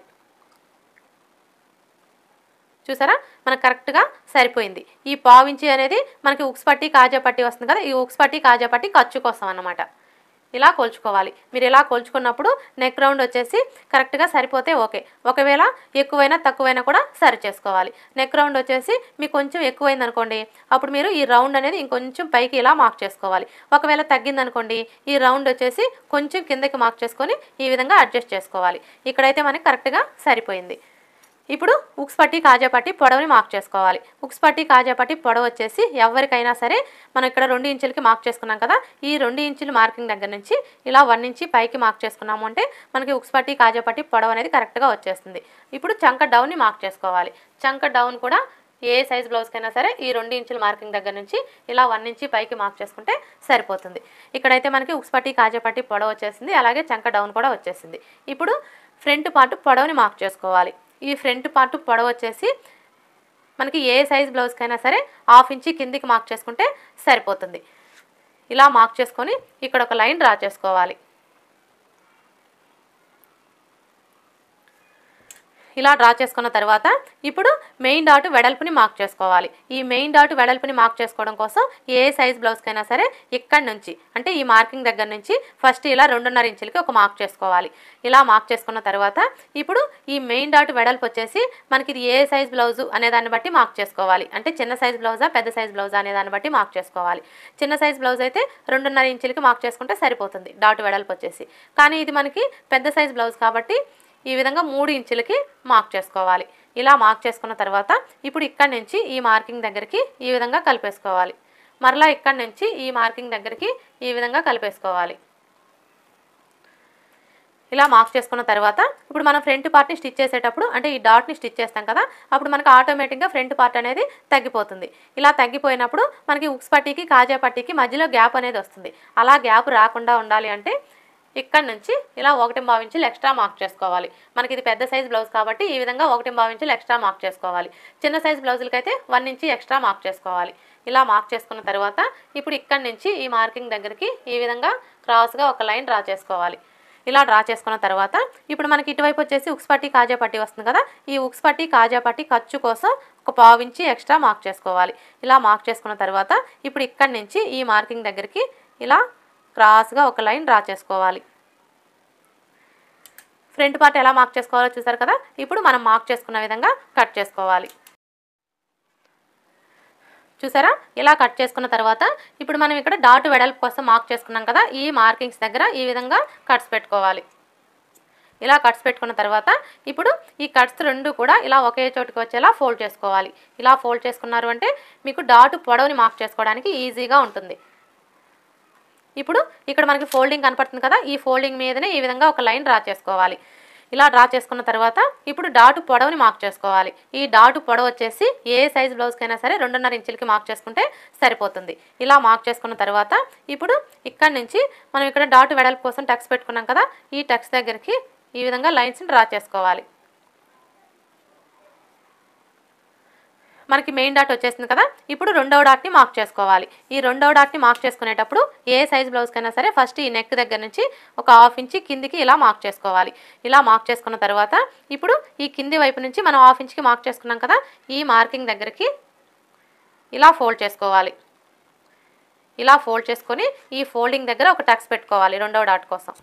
చూసారా మనకు కరెక్ట్గా సరిపోయింది ఈ పావించి అనేది మనకి ఉక్స్ పట్టి కాజా పట్టి వస్తుంది కదా ఈ ఉక్స్ పట్టి కాజా పట్టి ఖర్చు కోసం అనమాట ఇలా కోల్చుకోవాలి మీరు ఇలా కోల్చుకున్నప్పుడు నెక్ రౌండ్ వచ్చేసి కరెక్ట్గా సరిపోతే ఓకే ఒకవేళ ఎక్కువైనా తక్కువైనా కూడా సరి చేసుకోవాలి నెక్ రౌండ్ వచ్చేసి మీకు కొంచెం ఎక్కువైంది అనుకోండి అప్పుడు మీరు ఈ రౌండ్ అనేది ఇంకొంచెం పైకి ఇలా మార్క్ చేసుకోవాలి ఒకవేళ తగ్గిందనుకోండి ఈ రౌండ్ వచ్చేసి కొంచెం కిందకి మార్క్ చేసుకొని ఈ విధంగా అడ్జస్ట్ చేసుకోవాలి ఇక్కడైతే మనకి కరెక్ట్గా సరిపోయింది ఇప్పుడు ఉక్స్ పట్టి కాజాపట్టి పొడవుని మార్క్ చేసుకోవాలి ఉక్స్ పట్టి కాజాపట్టి పొడవు వచ్చేసి ఎవరికైనా సరే మనం ఇక్కడ రెండు ఇంచులకి మార్క్ చేసుకున్నాం కదా ఈ రెండు ఇంచులు మార్కింగ్ దగ్గర నుంచి ఇలా వన్ ఇంచి పైకి మార్క్ చేసుకున్నాము అంటే మనకి ఉక్స్ పట్టి కాజాపట్టి పొడవు అనేది కరెక్ట్గా వచ్చేస్తుంది ఇప్పుడు చంక డౌన్ని మార్క్ చేసుకోవాలి చంక డౌన్ కూడా ఏ సైజ్ బ్లౌజ్కైనా సరే ఈ రెండు ఇంచుల మార్కింగ్ దగ్గర నుంచి ఇలా వన్ ఇంచి పైకి మార్క్ చేసుకుంటే సరిపోతుంది ఇక్కడైతే మనకి ఉక్స్ పట్టి కాజాపట్టి పొడవు వచ్చేసింది అలాగే చంక డౌన్ కూడా వచ్చేసింది ఇప్పుడు ఫ్రంట్ పార్ట్ పొడవుని మార్క్ చేసుకోవాలి ఈ ఫ్రంట్ పార్ట్ పొడవచ్చేసి వచ్చేసి మనకి ఏ సైజ్ బ్లౌజ్కైనా సరే హాఫ్ ఇంచి కిందికి మార్క్ చేసుకుంటే సరిపోతుంది ఇలా మార్క్ చేసుకొని ఇక్కడ ఒక లైన్ డ్రా చేసుకోవాలి ఇలా డ్రా చేసుకున్న తర్వాత ఇప్పుడు మెయిన్ డాట్ వెడల్పుని మార్క్ చేసుకోవాలి ఈ మెయిన్ డాట్ వెడల్పుని మార్క్ చేసుకోవడం కోసం ఏ సైజ్ బ్లౌజ్కైనా సరే ఇక్కడ నుంచి అంటే ఈ మార్కింగ్ దగ్గర నుంచి ఫస్ట్ ఇలా రెండున్నర ఇంచులకి ఒక మార్క్ చేసుకోవాలి ఇలా మార్క్ చేసుకున్న తర్వాత ఇప్పుడు ఈ మెయిన్ డాట్ వెడల్పు వచ్చేసి మనకి ఇది ఏ సైజ్ బ్లౌజు అనే దాన్ని బట్టి మార్క్ చేసుకోవాలి అంటే చిన్న సైజ్ బ్లౌజా పెద్ద సైజ్ బ్లౌజా అనే దాన్ని బట్టి మార్క్ చేసుకోవాలి చిన్న సైజ్ బ్లౌజ్ అయితే రెండున్నర ఇంచులకి మార్క్ చేసుకుంటే సరిపోతుంది డాట్ వెడల్పు వచ్చేసి కానీ ఇది మనకి పెద్ద సైజ్ బ్లౌజ్ కాబట్టి ఈ విధంగా మూడు ఇంచులకి మార్క్ చేసుకోవాలి ఇలా మార్క్ చేసుకున్న తర్వాత ఇప్పుడు ఇక్కడి నుంచి ఈ మార్కింగ్ దగ్గరికి ఈ విధంగా కలిపేసుకోవాలి మరలా ఇక్కడి నుంచి ఈ మార్కింగ్ దగ్గరికి ఈ విధంగా కలిపేసుకోవాలి ఇలా మార్క్ చేసుకున్న తర్వాత ఇప్పుడు మనం ఫ్రంట్ పార్ట్ని స్టిచ్ చేసేటప్పుడు అంటే ఈ డాట్ని స్టిచ్ చేస్తాం కదా అప్పుడు మనకు ఆటోమేటిక్గా ఫ్రంట్ పార్ట్ అనేది తగ్గిపోతుంది ఇలా తగ్గిపోయినప్పుడు మనకి ఉక్స్ పట్టీకి కాజా పట్టీకి మధ్యలో గ్యాప్ అనేది వస్తుంది అలా గ్యాప్ రాకుండా ఉండాలి అంటే ఇక్కడ నుంచి ఇలా ఒకటి భావించి ఎక్స్ట్రా మార్క్ చేసుకోవాలి మనకి ఇది పెద్ద సైజ్ బ్లౌజ్ కాబట్టి ఈ విధంగా ఒకటి భావించి ఎక్స్ట్రా మార్క్ చేసుకోవాలి చిన్న సైజ్ బ్లౌజులకి అయితే వన్ ఇంచి ఎక్స్ట్రా మార్క్ చేసుకోవాలి ఇలా మార్క్ చేసుకున్న తర్వాత ఇప్పుడు ఇక్కడ నుంచి ఈ మార్కింగ్ దగ్గరికి ఈ విధంగా క్రాస్గా ఒక లైన్ డ్రా చేసుకోవాలి ఇలా డ్రా చేసుకున్న తర్వాత ఇప్పుడు మనకి ఇటువైపు వచ్చేసి ఉక్స్ పట్టి కాజా పట్టి వస్తుంది కదా ఈ ఉక్స్ పట్టి కాజా పట్టి ఖర్చు కోసం ఒక పావించి ఎక్స్ట్రా మార్క్ చేసుకోవాలి ఇలా మార్క్ చేసుకున్న తర్వాత ఇప్పుడు ఇక్కడి నుంచి ఈ మార్కింగ్ దగ్గరికి ఇలా క్రాస్గా ఒక లైన్ డ్రా చేసుకోవాలి ఫ్రంట్ పార్ట్ ఎలా మార్క్ చేసుకోవాలో చూసారు కదా ఇప్పుడు మనం మార్క్ చేసుకున్న విధంగా కట్ చేసుకోవాలి చూసారా ఇలా కట్ చేసుకున్న తర్వాత ఇప్పుడు మనం ఇక్కడ డాట్ వెడల్పు కోసం మార్క్ చేసుకున్నాం కదా ఈ మార్కింగ్స్ దగ్గర ఈ విధంగా కట్స్ పెట్టుకోవాలి ఇలా కట్స్ పెట్టుకున్న తర్వాత ఇప్పుడు ఈ కట్స్ రెండు కూడా ఇలా ఒకే చోటుకి వచ్చేలా ఫోల్డ్ చేసుకోవాలి ఇలా ఫోల్డ్ చేసుకున్నారు అంటే మీకు డాట్ పొడవుని మార్క్ చేసుకోవడానికి ఈజీగా ఉంటుంది ఇప్పుడు ఇక్కడ మనకి ఫోల్డింగ్ కనపడుతుంది కదా ఈ ఫోల్డింగ్ మీదనే ఈ విధంగా ఒక లైన్ డ్రా చేసుకోవాలి ఇలా డ్రా చేసుకున్న తర్వాత ఇప్పుడు డాటు పొడవుని మార్క్ చేసుకోవాలి ఈ డాటు పొడవు వచ్చేసి ఏ సైజ్ బ్లౌజ్కైనా సరే రెండున్నర ఇంచులకి మార్క్ చేసుకుంటే సరిపోతుంది ఇలా మార్క్ చేసుకున్న తర్వాత ఇప్పుడు ఇక్కడ నుంచి మనం ఇక్కడ డాటు వెడల్పు కోసం టెక్స్ పెట్టుకున్నాం కదా ఈ టెక్స్ దగ్గరికి ఈ విధంగా లైన్స్ని డ్రా చేసుకోవాలి మనకి మెయిన్ డాట్ వచ్చేసింది కదా ఇప్పుడు రెండవ డాట్ని మార్క్ చేసుకోవాలి ఈ రెండవ డాట్ని మార్క్ చేసుకునేటప్పుడు ఏ సైజ్ బ్లౌజ్కైనా సరే ఫస్ట్ ఈ నెక్ దగ్గర నుంచి ఒక హాఫ్ ఇంచి కిందికి ఇలా మార్క్ చేసుకోవాలి ఇలా మార్క్ చేసుకున్న తర్వాత ఇప్పుడు ఈ కింది వైపు నుంచి మనం హాఫ్ ఇంచ్కి మార్క్ చేసుకున్నాం కదా ఈ మార్కింగ్ దగ్గరికి ఇలా ఫోల్డ్ చేసుకోవాలి ఇలా ఫోల్డ్ చేసుకొని ఈ ఫోల్డింగ్ దగ్గర ఒక టక్స్ పెట్టుకోవాలి రెండవ డాట్ కోసం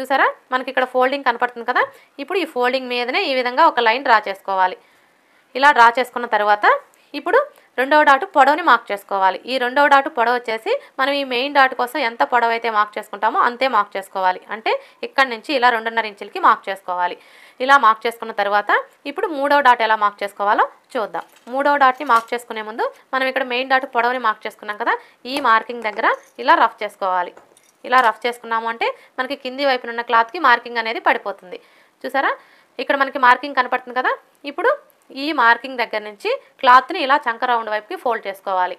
చూసారా మనకి ఇక్కడ ఫోల్డింగ్ కనపడుతుంది కదా ఇప్పుడు ఈ ఫోల్డింగ్ మీదనే ఈ విధంగా ఒక లైన్ డ్రా చేసుకోవాలి ఇలా డ్రా చేసుకున్న తర్వాత ఇప్పుడు రెండవ డాటు పొడవుని మార్క్ చేసుకోవాలి ఈ రెండవ డాటు పొడవ వచ్చేసి మనం ఈ మెయిన్ డాట్ కోసం ఎంత పొడవ అయితే మార్క్ చేసుకుంటామో అంతే మార్క్ చేసుకోవాలి అంటే ఇక్కడి నుంచి ఇలా రెండున్నర ఇంచులకి మార్క్ చేసుకోవాలి ఇలా మార్క్ చేసుకున్న తర్వాత ఇప్పుడు మూడవ డాట్ ఎలా మార్క్ చేసుకోవాలో చూద్దాం మూడవ డాట్ని మార్క్ చేసుకునే ముందు మనం ఇక్కడ మెయిన్ డాటు పొడవుని మార్క్ చేసుకున్నాం కదా ఈ మార్కింగ్ దగ్గర ఇలా రఫ్ చేసుకోవాలి ఇలా రఫ్ చేసుకున్నాము అంటే మనకి కింది వైపున ఉన్న క్లాత్కి మార్కింగ్ అనేది పడిపోతుంది చూసారా ఇక్కడ మనకి మార్కింగ్ కనపడుతుంది కదా ఇప్పుడు ఈ మార్కింగ్ దగ్గర నుంచి క్లాత్ని ఇలా చంక రౌండ్ వైపుకి ఫోల్డ్ చేసుకోవాలి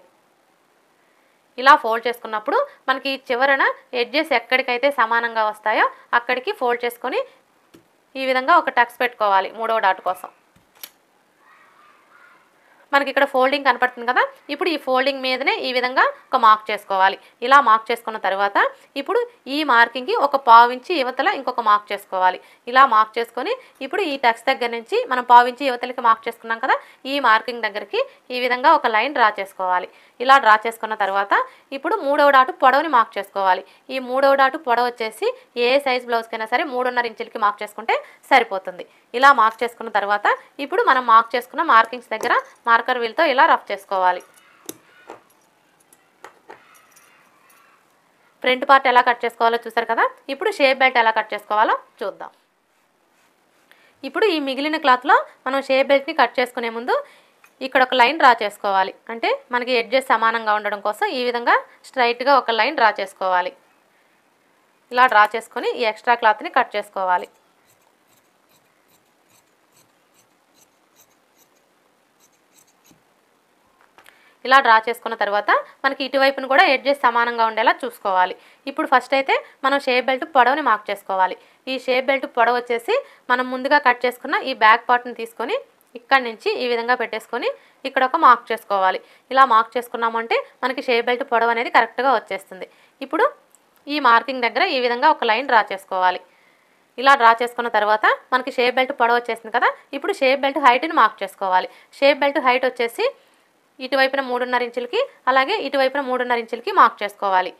ఇలా ఫోల్డ్ చేసుకున్నప్పుడు మనకి చివరన ఎడ్జెస్ ఎక్కడికైతే సమానంగా వస్తాయో అక్కడికి ఫోల్డ్ చేసుకొని ఈ విధంగా ఒక టక్స్ పెట్టుకోవాలి మూడో డాట్ కోసం మనకి ఇక్కడ ఫోల్డింగ్ కనపడుతుంది కదా ఇప్పుడు ఈ ఫోల్డింగ్ మీదనే ఈ విధంగా ఒక మార్క్ చేసుకోవాలి ఇలా మార్క్ చేసుకున్న తర్వాత ఇప్పుడు ఈ మార్కింగ్కి ఒక పావించి యువతల ఇంకొక మార్క్ చేసుకోవాలి ఇలా మార్క్ చేసుకొని ఇప్పుడు ఈ టెక్స్ట్ దగ్గర నుంచి మనం పావించి యువతలకి మార్క్ చేసుకున్నాం కదా ఈ మార్కింగ్ దగ్గరికి ఈ విధంగా ఒక లైన్ డ్రా చేసుకోవాలి ఇలా డ్రా చేసుకున్న తర్వాత ఇప్పుడు మూడవ డాటు పొడవుని మార్క్ చేసుకోవాలి ఈ మూడవ డాటు పొడవ వచ్చేసి ఏ సైజ్ బ్లౌజ్కైనా సరే మూడున్నర ఇంచులకి మార్క్ చేసుకుంటే సరిపోతుంది ఇలా మార్క్ చేసుకున్న తర్వాత ఇప్పుడు మనం మార్క్ చేసుకున్న మార్కింగ్స్ దగ్గర మార్క్ మార్కర్ వీల్తో ఇలా రఫ్ చేసుకోవాలి ఫ్రంట్ పార్ట్ ఎలా కట్ చేసుకోవాలో చూసారు కదా ఇప్పుడు షేప్ బెల్ట్ ఎలా కట్ చేసుకోవాలో చూద్దాం ఇప్పుడు ఈ మిగిలిన క్లాత్లో మనం షేప్ బెల్ట్ని కట్ చేసుకునే ముందు ఇక్కడ ఒక లైన్ డ్రా చేసుకోవాలి అంటే మనకి ఎడ్జెస్ సమానంగా ఉండడం కోసం ఈ విధంగా స్ట్రైట్గా ఒక లైన్ డ్రా చేసుకోవాలి ఇలా డ్రా చేసుకొని ఈ ఎక్స్ట్రా క్లాత్ని కట్ చేసుకోవాలి ఇలా డ్రా చేసుకున్న తర్వాత మనకి ఇటువైపును కూడా చేసి సమానంగా ఉండేలా చూసుకోవాలి ఇప్పుడు ఫస్ట్ అయితే మనం షేప్ బెల్ట్ పొడవుని మార్క్ చేసుకోవాలి ఈ షేప్ బెల్ట్ పొడవ వచ్చేసి మనం ముందుగా కట్ చేసుకున్న ఈ బ్యాక్ పార్ట్ని తీసుకొని ఇక్కడ నుంచి ఈ విధంగా పెట్టేసుకొని ఇక్కడ ఒక మార్క్ చేసుకోవాలి ఇలా మార్క్ చేసుకున్నామంటే మనకి షేప్ బెల్ట్ పొడవు అనేది కరెక్ట్గా వచ్చేస్తుంది ఇప్పుడు ఈ మార్కింగ్ దగ్గర ఈ విధంగా ఒక లైన్ డ్రా చేసుకోవాలి ఇలా డ్రా చేసుకున్న తర్వాత మనకి షేప్ బెల్ట్ పొడవ వచ్చేసింది కదా ఇప్పుడు షేప్ బెల్ట్ హైట్ని మార్క్ చేసుకోవాలి షేప్ బెల్ట్ హైట్ వచ్చేసి ఇటువైపున మూడున్నర ఇంచులకి అలాగే ఇటువైపున మూడున్నర ఇంచులకి మార్క్ చేసుకోవాలి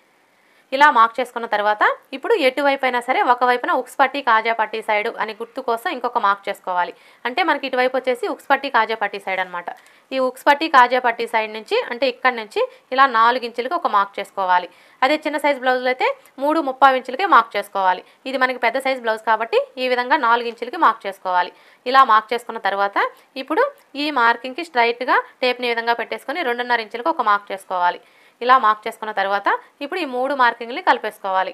ఇలా మార్క్ చేసుకున్న తర్వాత ఇప్పుడు ఎటువైపు అయినా సరే ఒకవైపున ఉక్స్పట్టి కాజాపట్టి సైడ్ అని గుర్తు కోసం ఇంకొక మార్క్ చేసుకోవాలి అంటే మనకి ఇటువైపు వచ్చేసి ఉక్స్పట్టి కాజాపట్టి సైడ్ అనమాట ఈ ఉక్స్పట్టి కాజాపట్టి సైడ్ నుంచి అంటే ఇక్కడ నుంచి ఇలా నాలుగు ఇంచులకి ఒక మార్క్ చేసుకోవాలి అదే చిన్న సైజ్ బ్లౌజులు అయితే మూడు ముప్పై ఇంచులకే మార్క్ చేసుకోవాలి ఇది మనకి పెద్ద సైజ్ బ్లౌజ్ కాబట్టి ఈ విధంగా నాలుగు ఇంచులకి మార్క్ చేసుకోవాలి ఇలా మార్క్ చేసుకున్న తర్వాత ఇప్పుడు ఈ మార్కింగ్కి స్ట్రైట్గా టేప్ని విధంగా పెట్టేసుకొని రెండున్నర ఇంచులకు ఒక మార్క్ చేసుకోవాలి ఇలా మార్క్ చేసుకున్న తర్వాత ఇప్పుడు ఈ మూడు మార్కింగ్ని కలిపేసుకోవాలి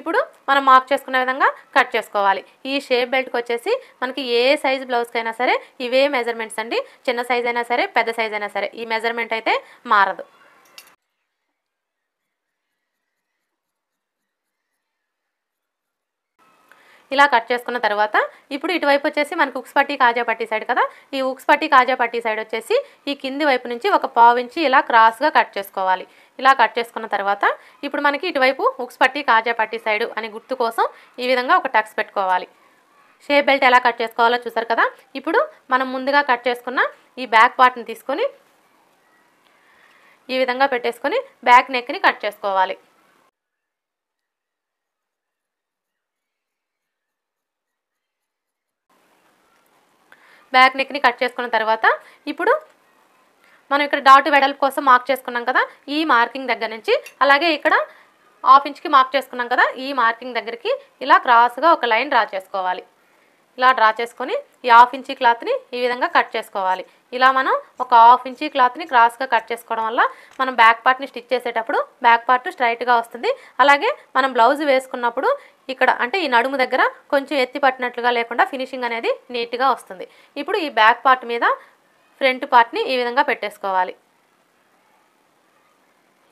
ఇప్పుడు మనం మార్క్ చేసుకున్న విధంగా కట్ చేసుకోవాలి ఈ షేప్ బెల్ట్కి వచ్చేసి మనకి ఏ సైజ్ బ్లౌజ్కైనా సరే ఇవే మెజర్మెంట్స్ అండి చిన్న సైజ్ అయినా సరే పెద్ద సైజ్ అయినా సరే ఈ మెజర్మెంట్ అయితే మారదు ఇలా కట్ చేసుకున్న తర్వాత ఇప్పుడు ఇటువైపు వచ్చేసి మనకు ఉక్స్ పట్టి కాజా పట్టి సైడ్ కదా ఈ ఉక్స్ పట్టి కాజా పట్టి సైడ్ వచ్చేసి ఈ కింది వైపు నుంచి ఒక పావు ఇంచి ఇలా క్రాస్గా కట్ చేసుకోవాలి ఇలా కట్ చేసుకున్న తర్వాత ఇప్పుడు మనకి ఇటువైపు ఉక్స్ పట్టి కాజా పట్టి సైడ్ అనే గుర్తు కోసం ఈ విధంగా ఒక టక్స్ పెట్టుకోవాలి షేప్ బెల్ట్ ఎలా కట్ చేసుకోవాలో చూసారు కదా ఇప్పుడు మనం ముందుగా కట్ చేసుకున్న ఈ బ్యాక్ పార్ట్ని తీసుకొని ఈ విధంగా పెట్టేసుకొని బ్యాక్ నెక్ని కట్ చేసుకోవాలి బ్యాక్ నెక్ని కట్ చేసుకున్న తర్వాత ఇప్పుడు మనం ఇక్కడ డాట్ వెడల్పు కోసం మార్క్ చేసుకున్నాం కదా ఈ మార్కింగ్ దగ్గర నుంచి అలాగే ఇక్కడ హాఫ్ ఇంచ్కి మార్క్ చేసుకున్నాం కదా ఈ మార్కింగ్ దగ్గరికి ఇలా క్రాస్గా ఒక లైన్ డ్రా చేసుకోవాలి ఇలా డ్రా చేసుకొని ఈ హాఫ్ ఇంచీ క్లాత్ని ఈ విధంగా కట్ చేసుకోవాలి ఇలా మనం ఒక హాఫ్ ఇంచీ క్లాత్ని క్రాస్గా కట్ చేసుకోవడం వల్ల మనం బ్యాక్ పార్ట్ని స్టిచ్ చేసేటప్పుడు బ్యాక్ పార్ట్ స్ట్రైట్గా వస్తుంది అలాగే మనం బ్లౌజ్ వేసుకున్నప్పుడు ఇక్కడ అంటే ఈ నడుము దగ్గర కొంచెం ఎత్తి పట్టినట్లుగా లేకుండా ఫినిషింగ్ అనేది నీట్గా వస్తుంది ఇప్పుడు ఈ బ్యాక్ పార్ట్ మీద ఫ్రంట్ పార్ట్ని ఈ విధంగా పెట్టేసుకోవాలి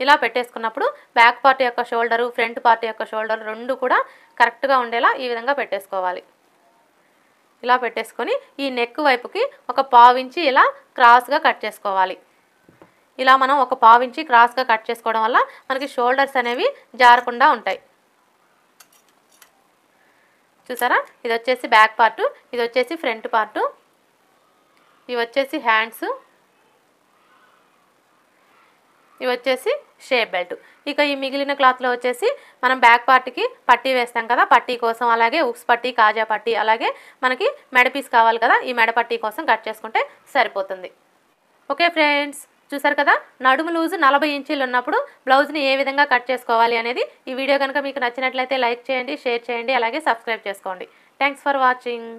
ఇలా పెట్టేసుకున్నప్పుడు బ్యాక్ పార్ట్ యొక్క షోల్డరు ఫ్రంట్ పార్ట్ యొక్క షోల్డర్ రెండు కూడా కరెక్ట్గా ఉండేలా ఈ విధంగా పెట్టేసుకోవాలి ఇలా పెట్టేసుకొని ఈ నెక్ వైపుకి ఒక పావించి ఇలా క్రాస్గా కట్ చేసుకోవాలి ఇలా మనం ఒక పావించి క్రాస్గా కట్ చేసుకోవడం వల్ల మనకి షోల్డర్స్ అనేవి జారకుండా ఉంటాయి చూసారా ఇది వచ్చేసి బ్యాక్ పార్టు ఇది వచ్చేసి ఫ్రంట్ పార్టు ఇవి వచ్చేసి హ్యాండ్స్ ఇవి వచ్చేసి షేప్ బెల్ట్ ఇక ఈ మిగిలిన క్లాత్లో వచ్చేసి మనం బ్యాక్ పార్ట్కి పట్టీ వేస్తాం కదా పట్టీ కోసం అలాగే ఉక్స్ పట్టీ కాజా పట్టీ అలాగే మనకి మెడ పీస్ కావాలి కదా ఈ మెడ పట్టీ కోసం కట్ చేసుకుంటే సరిపోతుంది ఓకే ఫ్రెండ్స్ చూసారు కదా నడుము లూజు నలభై ఇంచీలు ఉన్నప్పుడు బ్లౌజ్ని ఏ విధంగా కట్ చేసుకోవాలి అనేది ఈ వీడియో కనుక మీకు నచ్చినట్లయితే లైక్ చేయండి షేర్ చేయండి అలాగే సబ్స్క్రైబ్ చేసుకోండి థ్యాంక్స్ ఫర్ వాచింగ్